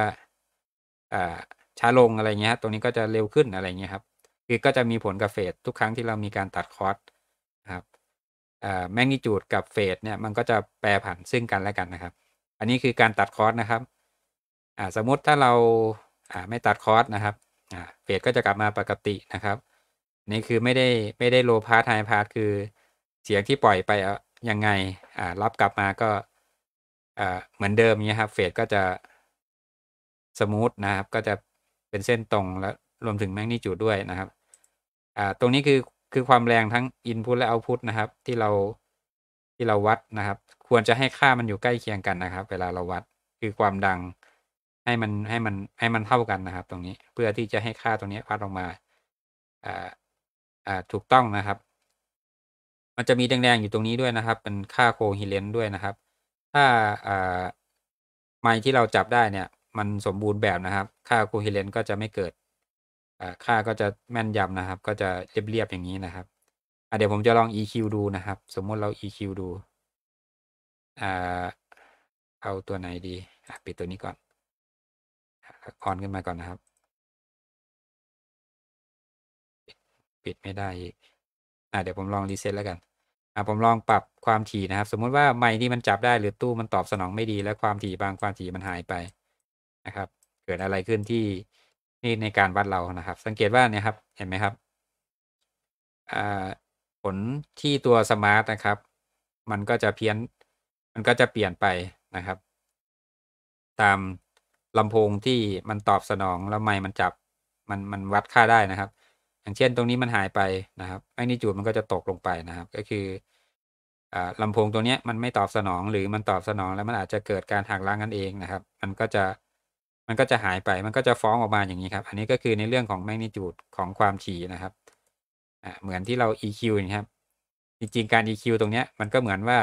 ช้าลงอะไรเงี้ย ตรงนี้ก็จะเร็วขึ้นอะไรเงี้ยครับ คือก็จะมีผลกับเฟดทุกครั้งที่เรามีการตัดคอร์สครับแมกนิจูดกับเฟดเนี่ยมันก็จะแปรผันซึ่งกันและกันนะครับ อันนี้คือการตัดคอร์สนะครับอ่าสมมติถ้าเราอ่า ไม่ตัดคอร์สนะครับ อ่าเฟดก็จะกลับมาปกตินะครับนี่คือไม่ได้ไม่ได้โลพาร์ทไฮพาร์ทคือเสียงที่ปล่อยไปยังไงอ่ารับกลับมาก็อ่าเหมือนเดิมเนี้ยครับเฟดก็จะสมูทนะครับก็จะเป็นเส้นตรงและรวมถึงแมกนิจูดด้วยนะครับ อ่าตรงนี้คือคือความแรงทั้งอินพุตและเอาพุตนะครับที่เราที่เราวัดนะครับ ควรจะให้ค่ามันอยู่ใกล้เคียงกันนะครับ เวลาเราวัดคือความดังให้มันให้มันให้มันเท่ากันนะครับ ตรงนี้ เพื่อที่จะให้ค่าตรงนี้วัดออกมาอ่าอ่าถูกต้องนะครับ มันจะมีแดงๆอยู่ตรงนี้ด้วยนะครับ เป็นค่าโคฮีเลน ด้วยนะครับ ถ้าอ่าไม้ที่เราจับได้เนี่ย มันสมบูรณ์แบบนะครับ ค่าโคฮีเลนก็จะไม่เกิดค่าก็จะแม่นยำนะครับ ก็จะเรียบๆอย่างนี้นะครับเดี๋ยวผมจะลอง EQ ดูนะครับ สมมติเรา EQ ดูเอาตัวไหนดีปิดตัวนี้ก่อนออนขึ้นมาก่อนนะครับ ปิดไม่ได้อีกอ่าเดี๋ยวผมลองรีเซ็ตแล้วกัน อ่าผมลองปรับความถี่นะครับ สมมุติว่าไม้นี่มันจับได้หรือตู้มันตอบสนองไม่ดี แล้วความถี่บางความถี่มันหายไปนะครับ เกิดอะไรขึ้นที่นี่ในการวัดเรานะครับ สังเกตว่าเนี่ยครับ เห็นไหมครับอ่าผลที่ตัวสมาร์ทนะครับ มันก็จะเพี้ยนมันก็จะเปลี่ยนไปนะครับ ตามลำโพงที่มันตอบสนองแล้วไม้มันจับมันมันวัดค่าได้นะครับ อย่างเช่นตรงนี้มันหายไปนะครับแม้นิจูดมันก็จะตกลงไปนะครับ ก็คือลำโพงตัวนี้มันไม่ตอบสนอง หรือมันตอบสนองแล้วมันอาจจะเกิดการหักล้างกันเองนะครับ มันก็จะมันก็จะหายไป มันก็จะฟ้องออกมาอย่างนี้ครับ อันนี้ก็คือในเรื่องของแมกนิจูดของความถี่นะครับเหมือนที่เรา EQ นะครับจริงๆ การ EQ ตรงเนี้ย มันก็เหมือนว่า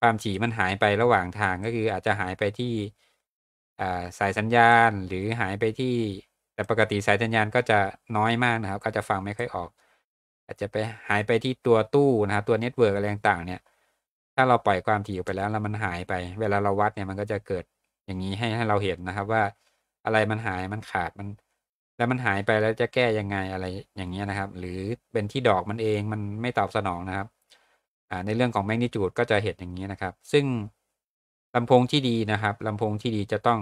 ความถี่มันหายไประหว่างทางก็คืออาจจะหายไปที่สายสัญญาณหรือหายไปที่แต่ปกติสายสัญญาณก็จะน้อยมากนะครับ ก็จะฟังไม่ค่อยออก อาจจะไปหายไปที่ตัวตู้นะครับตัวเน็ตเวิร์กอะไรต่างๆ เนี่ย ถ้าเราปล่อยความถี่ออกไปแล้วแล้วมันหายไปเวลาเราวัดเนี่ยมันก็จะเกิดอย่างนี้ให้ให้เราเห็นนะครับ ว่าอะไรมันหายมันขาดมัน แล้วมันหายไปแล้วจะแก้ยังไงอะไรอย่างเงี้ยนะครับ หรือเป็นที่ดอกมันเองมันไม่ตอบสนองนะครับในเรื่องของแมกนิจูดก็จะเห็นอย่างนี้นะครับ ซึ่งลำโพงที่ดีนะครับ ลำโพงที่ดีจะต้อง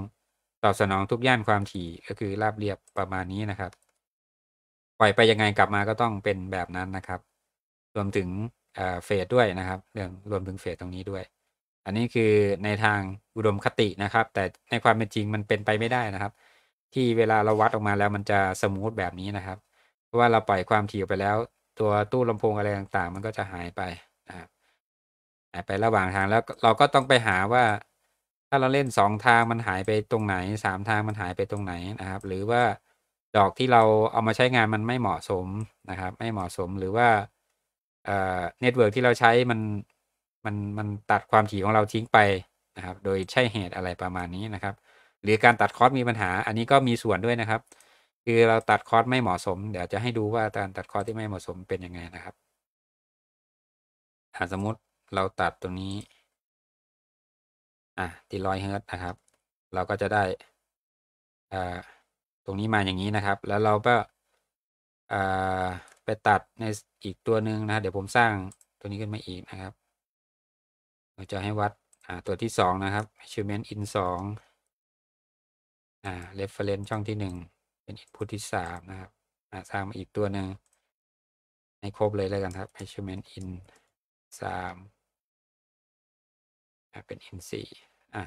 ตอบสนองทุกย่านความถี่ก็คือราบเรียบประมาณนี้นะครับ ปล่อยไปยังไงกลับมาก็ต้องเป็นแบบนั้นนะครับ รวมถึงเฟสด้วยนะครับ เรื่องรวมถึงเฟสตรงนี้ด้วย อันนี้คือในทางอุดมคตินะครับ แต่ในความเป็นจริงมันเป็นไปไม่ได้นะครับ ที่เวลาเราวัดออกมาแล้วมันจะสมูทแบบนี้นะครับ เพราะว่าเราปล่อยความถี่ไปแล้ว ตัวตู้ลำโพงอะไรต่างๆมันก็จะหายไปนะครับไประหว่างทาง แล้วเราก็ต้องไปหาว่า ถ้าเราเล่นสองทางมันหายไปตรงไหน สามทางมันหายไปตรงไหนนะครับ หรือว่าดอกที่เราเอามาใช้งานมันไม่เหมาะสมนะครับ ไม่เหมาะสมหรือว่าเอ่อเน็ตเวิร์กที่เราใช้มันมันมันตัดความถี่ของเราทิ้งไปนะครับ โดยใช่เหตุอะไรประมาณนี้นะครับ หรือการตัดคอร์สมีปัญหา อันนี้ก็มีส่วนด้วยนะครับ คือเราตัดคอร์สไม่เหมาะสม เดี๋ยวจะให้ดูว่าการตัดคอร์สที่ไม่เหมาะสมเป็นยังไงนะครับสมมติเราตัดตรงนี้ อ่ะที่ร้อยเฮิร์ตนะครับ เราก็จะได้อ่าตรงนี้มาอย่างนี้นะครับ แล้วเราก็อ่าไปตัดในอีกตัวหนึ่งนะเดี๋ยวผมสร้างตัวนี้ขึ้นมาอีกนะครับเราจะให้วัดอ่าตัวที่สองนะครับ measurement in สองอ่า reference ช่องที่หนึ่งเป็น input ที่สามนะครับ อ่าสร้างมาอีกตัวหนึ่งให้ครบเลยแล้วกันครับ measurement in สามเป็น N4 อ่ะ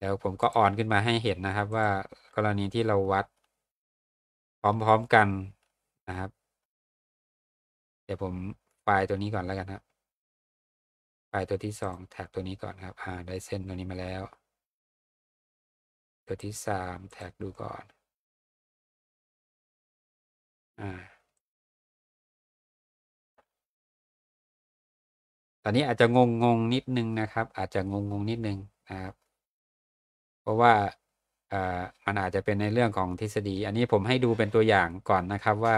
แล้วผมก็ออนขึ้นมาให้เห็นนะครับ ว่ากรณีที่เราวัด พร้อมๆกันนะครับ เดี๋ยวผมไฟล์ตัวนี้ก่อนแล้วกันครับไฟล์ตัวที่สองแท็กตัวนี้ก่อนครับ อ่าได้เส้นตัวนี้มาแล้ว ตัวที่สามแท็กดูก่อน อ่าอนนี้อาจจะงงงงนิดนึงนะครับ อาจจะงงงงนิดนึงนะครับ เพราะว่ามันอาจจะเป็นในเรื่องของทฤษฎี อันนี้ผมให้ดูเป็นตัวอย่างก่อนนะครับว่า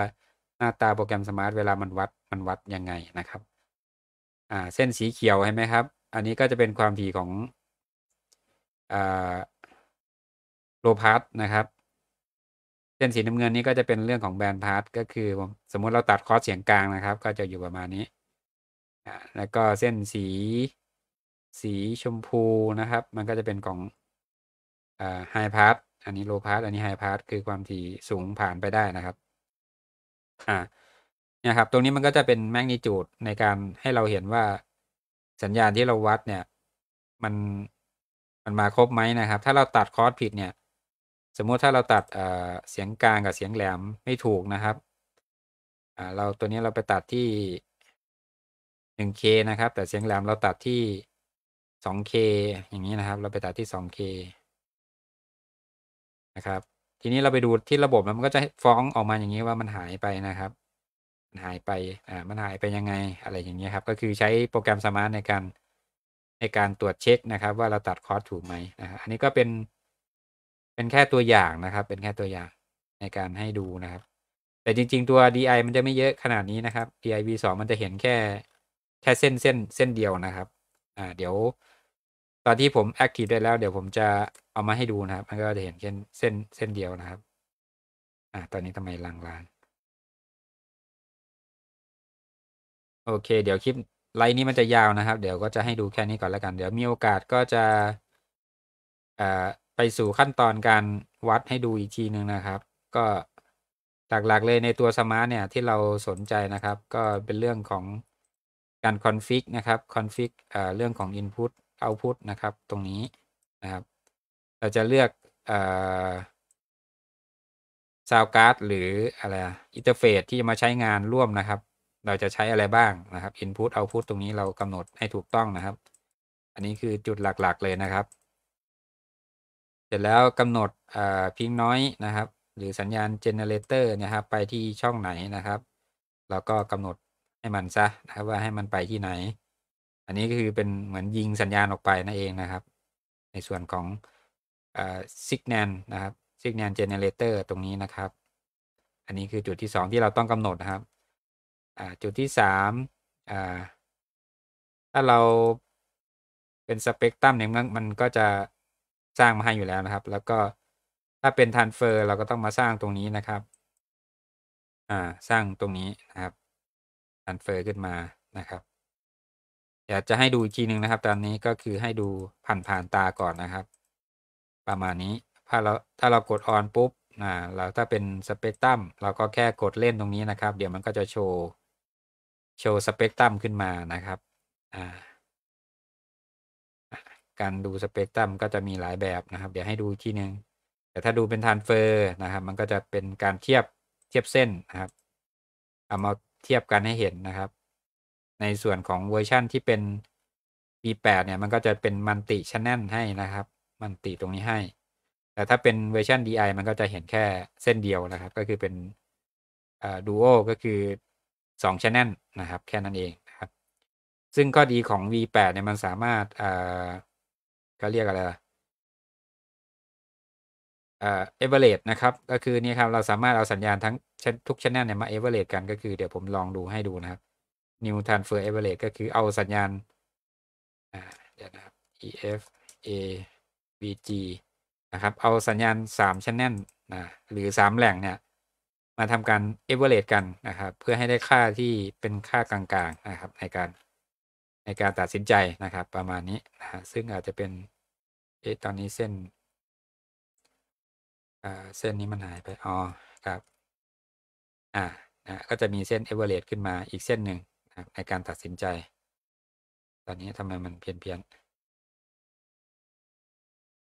หน้าตาโปรแกรมสมาร์ทเวลามันวัดมันวัดยังไงนะครับอ่าเส้นสีเขียวเห็นไหมครับ อันนี้ก็จะเป็นความถี่ของโลพาสนะครับ เส้นสีน้ำเงินนี้ก็จะเป็นเรื่องของแบนพาสก็คือสมมติเราตัดคอสเสียงกลางนะครับ ก็จะอยู่ประมาณนี้แล้วก็เส้นสี สีชมพูนะครับ มันก็จะเป็นของไฮพาร์ตอันนี้โลพาร์ตอันนี้ไฮพาร์ตคือความถี่สูงผ่านไปได้นะครับอ่าเนี่ยครับ ตรงนี้มันก็จะเป็นแมกนิจูดในการให้เราเห็นว่าสัญญาณที่เราวัดเนี่ยมันมันมาครบไหมนะครับ ถ้าเราตัดคอร์สผิดเนี่ย สมมุติถ้าเราตัดเสียงกลางกับเสียงแหลมไม่ถูกนะครับเราตัวนี้เราไปตัดที่ 1K นะครับ แต่เสียงแหลมเราตัดที่ 2K อย่างนี้นะครับ เราไปตัดที่ 2K นะครับทีนี้เราไปดูที่ระบบมันก็จะฟ้องออกมาอย่างนี้ว่ามันหายไปนะครับมันหายไปอ่ามันหายไปยังไงอะไรอย่างนี้ครับ ก็คือใช้โปรแกรมสมาร์ทในการในการตรวจเช็คนะครับ ว่าเราตัดคอร์สถูกไหมนะอันนี้ก็เป็นเป็นแค่ตัวอย่างนะครับ เป็นแค่ตัวอย่างในการให้ดูนะครับ แต่จริง ๆตัว DI มันจะไม่เยอะขนาดนี้นะครับ DI V2 มันจะเห็นแค่แค่เส้นเส้นเส้นเดียวนะครับ อ่าเดี๋ยวตอนที่ผมแอคทีฟได้แล้ว เดี๋ยวผมจะเอามาให้ดูนะครับมันก็จะเห็นเช่นเส้นเส้นเดียวนะครับ อ่าตอนนี้ทำไมลางลาน โอเคเดี๋ยวคลิปไลน์นี้มันจะยาวนะครับ เดี๋ยวก็จะให้ดูแค่นี้ก่อนแล้วกัน เดี๋ยวมีโอกาสก็จะอ่าไปสู่ขั้นตอนการวัดให้ดูอีกทีหนึ่งนะครับ ก็หลักๆเลยในตัวสมาร์ทเนี่ยที่เราสนใจนะครับ ก็เป็นเรื่องของการคอนฟิกนะครับคอนฟิกเรื่องของ Input Output นะครับตรงนี้นะครับ เราจะเลือกซาวการ์ดหรือ อะไร อินเทอร์เฟซที่จะมาใช้งานร่วมนะครับ เราจะใช้อะไรบ้างนะครับ Input Output ตรงนี้เรากำหนดให้ถูกต้องนะครับ อันนี้คือจุดหลักๆ เลยนะครับ เสร็จแล้วกำหนดพิงน้อยนะครับ หรือสัญญาณ Generator นะครับไปที่ช่องไหนนะครับแล้วก็กำหนดให้มันซะนะครับว่าให้มันไปที่ไหน อันนี้ก็คือเป็นเหมือนยิงสัญญาณออกไปนั่นเองนะครับ ในส่วนของสิกแนนนะครับสิกแนนเจเนเรเตอร์ตรงนี้นะครับ อันนี้คือจุดที่ 2 ที่เราต้องกำหนดนะครับ จุดที่3ถ้าเราเป็นสเปกตรัมเนี่ยมันก็จะสร้างมาให้อยู่แล้วนะครับ แล้วก็ถ้าเป็นทันเฟอร์เราก็ต้องมาสร้างตรงนี้นะครับสร้างตรงนี้นะครับอันเฟอร์ขึ้นมานะครับอยากจะให้ดูอีกทีหนึ่งนะครับ ตอนนี้ก็คือให้ดูผ่านผ่านตาก่อนนะครับ ประมาณนี้ถ้าเราถ้าเรากด ออนปุ๊บนะเราถ้าเป็น สเปกตรัมเราก็แค่กดเล่นตรงนี้นะครับ เดี๋ยวมันก็จะโชว์โชว์สเปกตรัมขึ้นมานะครับอ่าการดูสเปกตรัมก็จะมีหลายแบบ นะครับ เดี๋ยวให้ดูทีหนึ่งแต่ถ้าดูเป็นทานเฟอร์นะครับ มันก็จะเป็นการเทียบเทียบเส้นนะครับเอามาเทียบกันให้เห็นนะครับ ในส่วนของเวอร์ชั่นที่เป็น v 8เนี่ย มันก็จะเป็นมันติชแนลให้นะครับ มันติตรงนี้ให้ แต่ถ้าเป็นเวอร์ชัน DI มันก็จะเห็นแค่เส้นเดียวนะครับก็คือเป็นดูโอก็คือ2ชแนลนะครับ แค่นั้นเองนะครับ ซึ่งข้อดีของ V8 เนี่ยมันสามารถเขาเรียกอะไรล่ะเอเวอเรตนะครับ ก็คือนี่ครับเราสามารถเอาสัญญาณทั้งทุกชแนลเนี่ยมาเอเวอเรตกัน ก็คือเดี๋ยวผมลองดูให้ดูนะครับน New t r a n s f e เวอ e r a g e ก็คือเอาสัญญาณเดี๋ยวนะครับ EF A VG นะครับ เอาสัญญาณ3ช h a n น e นะหรือ3แหล่งเนี่ยมาทำการเวอ e r a g e กันนะครับเพื่อให้ได้ค่าที่เป็นค่ากลางๆนะครับในการในการตัดสินใจนะครับ ประมาณนี้นะซึ่งอาจจะเป็นเอตอนนี้เส้นเส้นนี้มันหายไปอ๋อครับ อ่านะก็จะมีเส้นเอเวอเรสต์ขึ้นมาอีกเส้นหนึ่งนะในการตัดสินใจ ตอนนี้ทำไมมันเพี้ยนเพี้ยน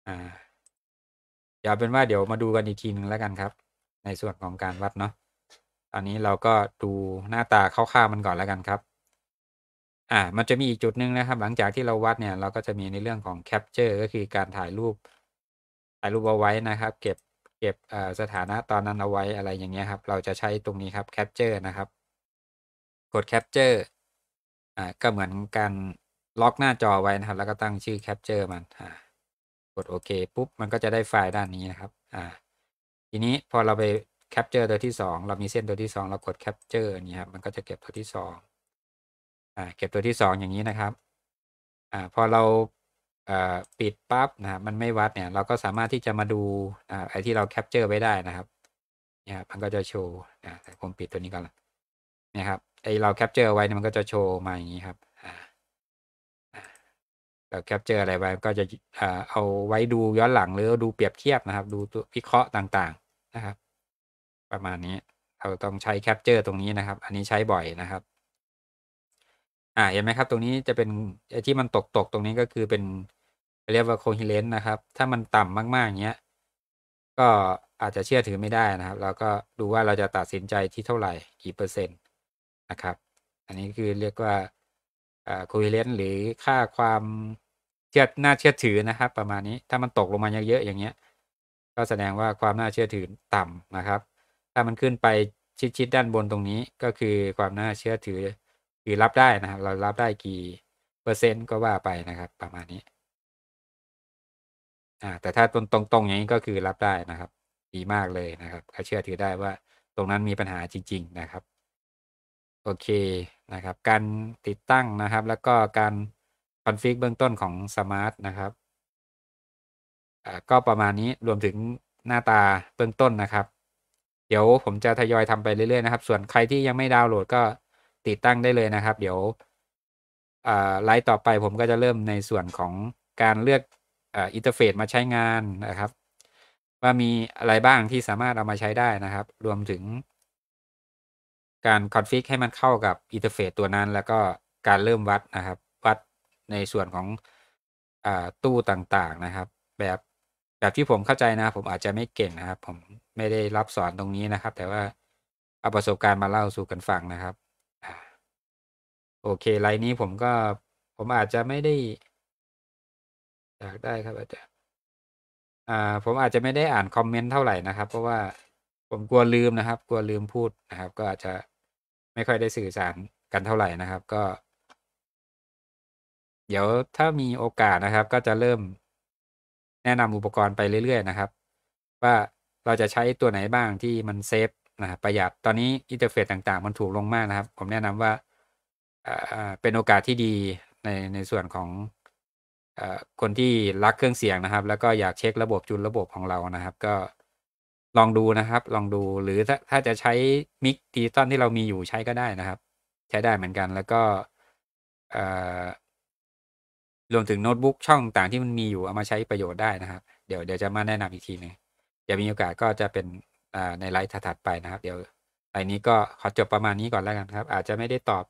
อ่าเดี๋ยวเป็นว่าเดี๋ยวมาดูกันอีกทีหนึ่งแล้วกันครับ ในส่วนของการวัดเนาะตอนนี้เราก็ดูหน้าตาคร่าวๆมันก่อนแล้วกันครับ อ่า มันจะมีอีกจุดหนึ่งนะครับ หลังจากที่เราวัดเนี่ยเราก็จะมีในเรื่องของแคปเจอร์ ก็คือการถ่ายรูปถ่ายรูปเอาไว้นะครับ เก็บเก็บสถานะตอนนั้นเอาไว้อะไรอย่างเงี้ยครับเราจะใช้ตรงนี้ครับ capture นะครับ กด capture อ่าก็เหมือนการล็อกหน้าจอไว้นะครับแล้วก็ตั้งชื่อ capture มันอ่ากดโอเคปุ๊บมันก็จะได้ไฟล์ด้านนี้นะครับอ่าทีนี้พอเราไป capture ตัวที่2เรามีเส้นตัวที่2เรากด capture นี่ครับมันก็จะเก็บตัวที่2อ่าเก็บตัวที่ 2 อย่างนี้นะครับอ่าพอเราปิดปั๊บนะมันไม่วัดเนี่ย เราก็สามารถที่จะมาดูอะไอที่เราแคปเจอร์ไว้ได้นะครับ เนี่ยมันก็จะโชว์นะแต่ผมปิดตัวนี้ก่อนเนี่ยครับไอเราแคปเจอร์ไว้มันก็จะโชว์มาอย่างนี้ครับเราแคปเจอร์อะไรไว้ก็จะเอาไว้ดูย้อนหลังหรือดูเปรียบเทียบนะครับดูตัววิเคราะห์ต่าง ๆนะครับ ประมาณนี้ เราต้องใช้แคปเจอร์ตรงนี้นะครับอันนี้ใช้บ่อยนะครับ อ่าเห็นไหมครับ ตรงนี้จะเป็นที่มันตกตกตรงนี้ก็คือเป็นเรียกว่าโคฮิเลนต์นะครับ ถ้ามันต่ำมากๆอย่างเงี้ย ก็อาจจะเชื่อถือไม่ได้นะครับ แล้ว ก็ดูว่าเราจะตัดสินใจที่เท่า ไหร่กี่เปอร์เซ็นต์นะครับ อันนี้คือเรียกว่าโคฮิเลนต์หรือค่าความเชื่อน่าเชื่อถือนะครับ ประมาณนี้ ถ้ามันตกลงมาเยอะๆอย่างเงี้ย ก็แสดงว่าความน่าเชื่อถือต่ำนะครับ ถ้ามันขึ้นไปชิดๆด้านบนตรงนี้ ก็คือความน่าเชื่อถือคือรับได้นะครับ เรารับได้กี่เปอร์เซ็นต์ก็ว่าไปนะครับ ประมาณนี้อ่าแต่ถ้าตรงตรงๆ อย่างนี้ก็คือรับได้นะครับ ดีมากเลยนะครับเชื่อถือได้ว่าตรงนั้นมีปัญหาจริง ๆนะครับ โอเคนะครับ การติดตั้งนะครับ แล้วก็การคอนฟิกเบื้องต้นของสมาร์ทนะครับอ่าก็ประมาณนี้รวมถึงหน้าตาเบื้องต้น นะครับ เดี๋ยวผมจะทยอย ทำไปเรื่อยๆนะครับส่วนใครที่ยังไม่ดาวน์โหลดก็ติดตั้งได้เลยนะครับ เดี๋ยวอ่าไลฟ์ต่อไปผมก็จะเริ่มในส่วนของการเลือกอินเทอร์เฟซมาใช้งานนะครับ ว่ามี อะไร บ้างที่สามารถ เอามาใช้ได้นะครับ รวมถึง การคอนฟิกให้มันเข้ากับอินเทอร์เฟซตัวนั้น แล้วก็การเริ่มวัดนะครับ วัดในส่วนของอตู้ต่าง ๆนะครับ แบบแบบที่ผมเข้าใจนะ ผมอาจจะไม่เก่งนะครับ ผมไม่ได้รับสอนตรงนี้นะครับ แต่ว่าเอาประสบการณ์มาเล่าสู่กันฟังนะครับโอเคไลน์นี้ผมก็ผมอาจจะไม่ได้อยากได้ครับอาจารย์อ่าผมอาจจะไม่ได้อ่านคอมเมนต์เท่าไหร่นะครับ เพราะว่าผมกลัวลืมนะครับกลัวลืมพูดนะครับ ก็อาจจะไม่ค่อยได้สื่อสารกันเท่าไหร่นะครับ ก็ เดี๋ยวถ้ามีโอกาสนะครับ ก็จะเริ่ม แนะนำอุปกรณ์ไปเรื่อยๆ นะครับ ว่าเราจะใช้ตัวไหนบ้างที่มันเซฟนะประหยัดตอนนี้อินเทอร์เฟซต่างๆ มันถูกลงมากนะครับ ผมแนะนำว่าเป็นโอกาสที่ดีในในส่วนของคนที่รักเครื่องเสียงนะครับ แล้วก็อยากเช็ค ระบบจุนระบบของเรานะครับ ก็ลองดูนะครับ ลองดูหรือถ้าถ้าจะใช้มิกดิจิตอลที่เรามีอยู่ใช้ก็ได้นะครับ ใช้ได้เหมือนกัน แล้วก็รวมถึงโน้ตบุ๊กช่องต่างที่มันมีอยู่เอามาใช้ประโยชน์ได้นะครับ เดี๋ยวเดี๋ยวจะมาแนะนำอีกทีหนึ่งเดี๋ยวมีโอกาสก็จะเป็นในไลฟ์ถัดไปนะครับ เดี๋ยวไลน์นี้ก็ขอจบประมาณนี้ก่อนแล้วกันครับ อาจจะไม่ได้ตอบ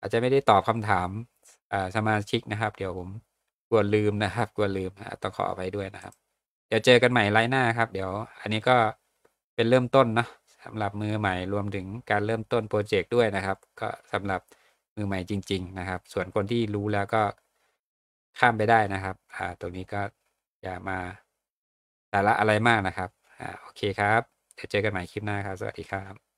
อาจจะไม่ได้ตอบคำถามสมาชิกนะครับ เดี๋ยวผมกลัวลืมนะครับ กลัวลืมต้องขอไปด้วยนะครับ เดี๋ยวเจอกันใหม่ไลน์หน้าครับ เดี๋ยวอันนี้ก็เป็นเริ่มต้น นะสำหรับมือใหม่รวมถึงการเริ่มต้นโปรเจกต์ด้วยนะครับ ก็สำหรับมือใหม่จริง ๆ นะครับส่วนคนที่รู้แล้วก็ข้ามไปได้นะครับอ่าตรงนี้ก็อย่ามาสาระอะไรมากนะครับอ่าโอเคครับเดี๋ยวเจอกันใหม่คลิปหน้าครับ สวัสดีครับ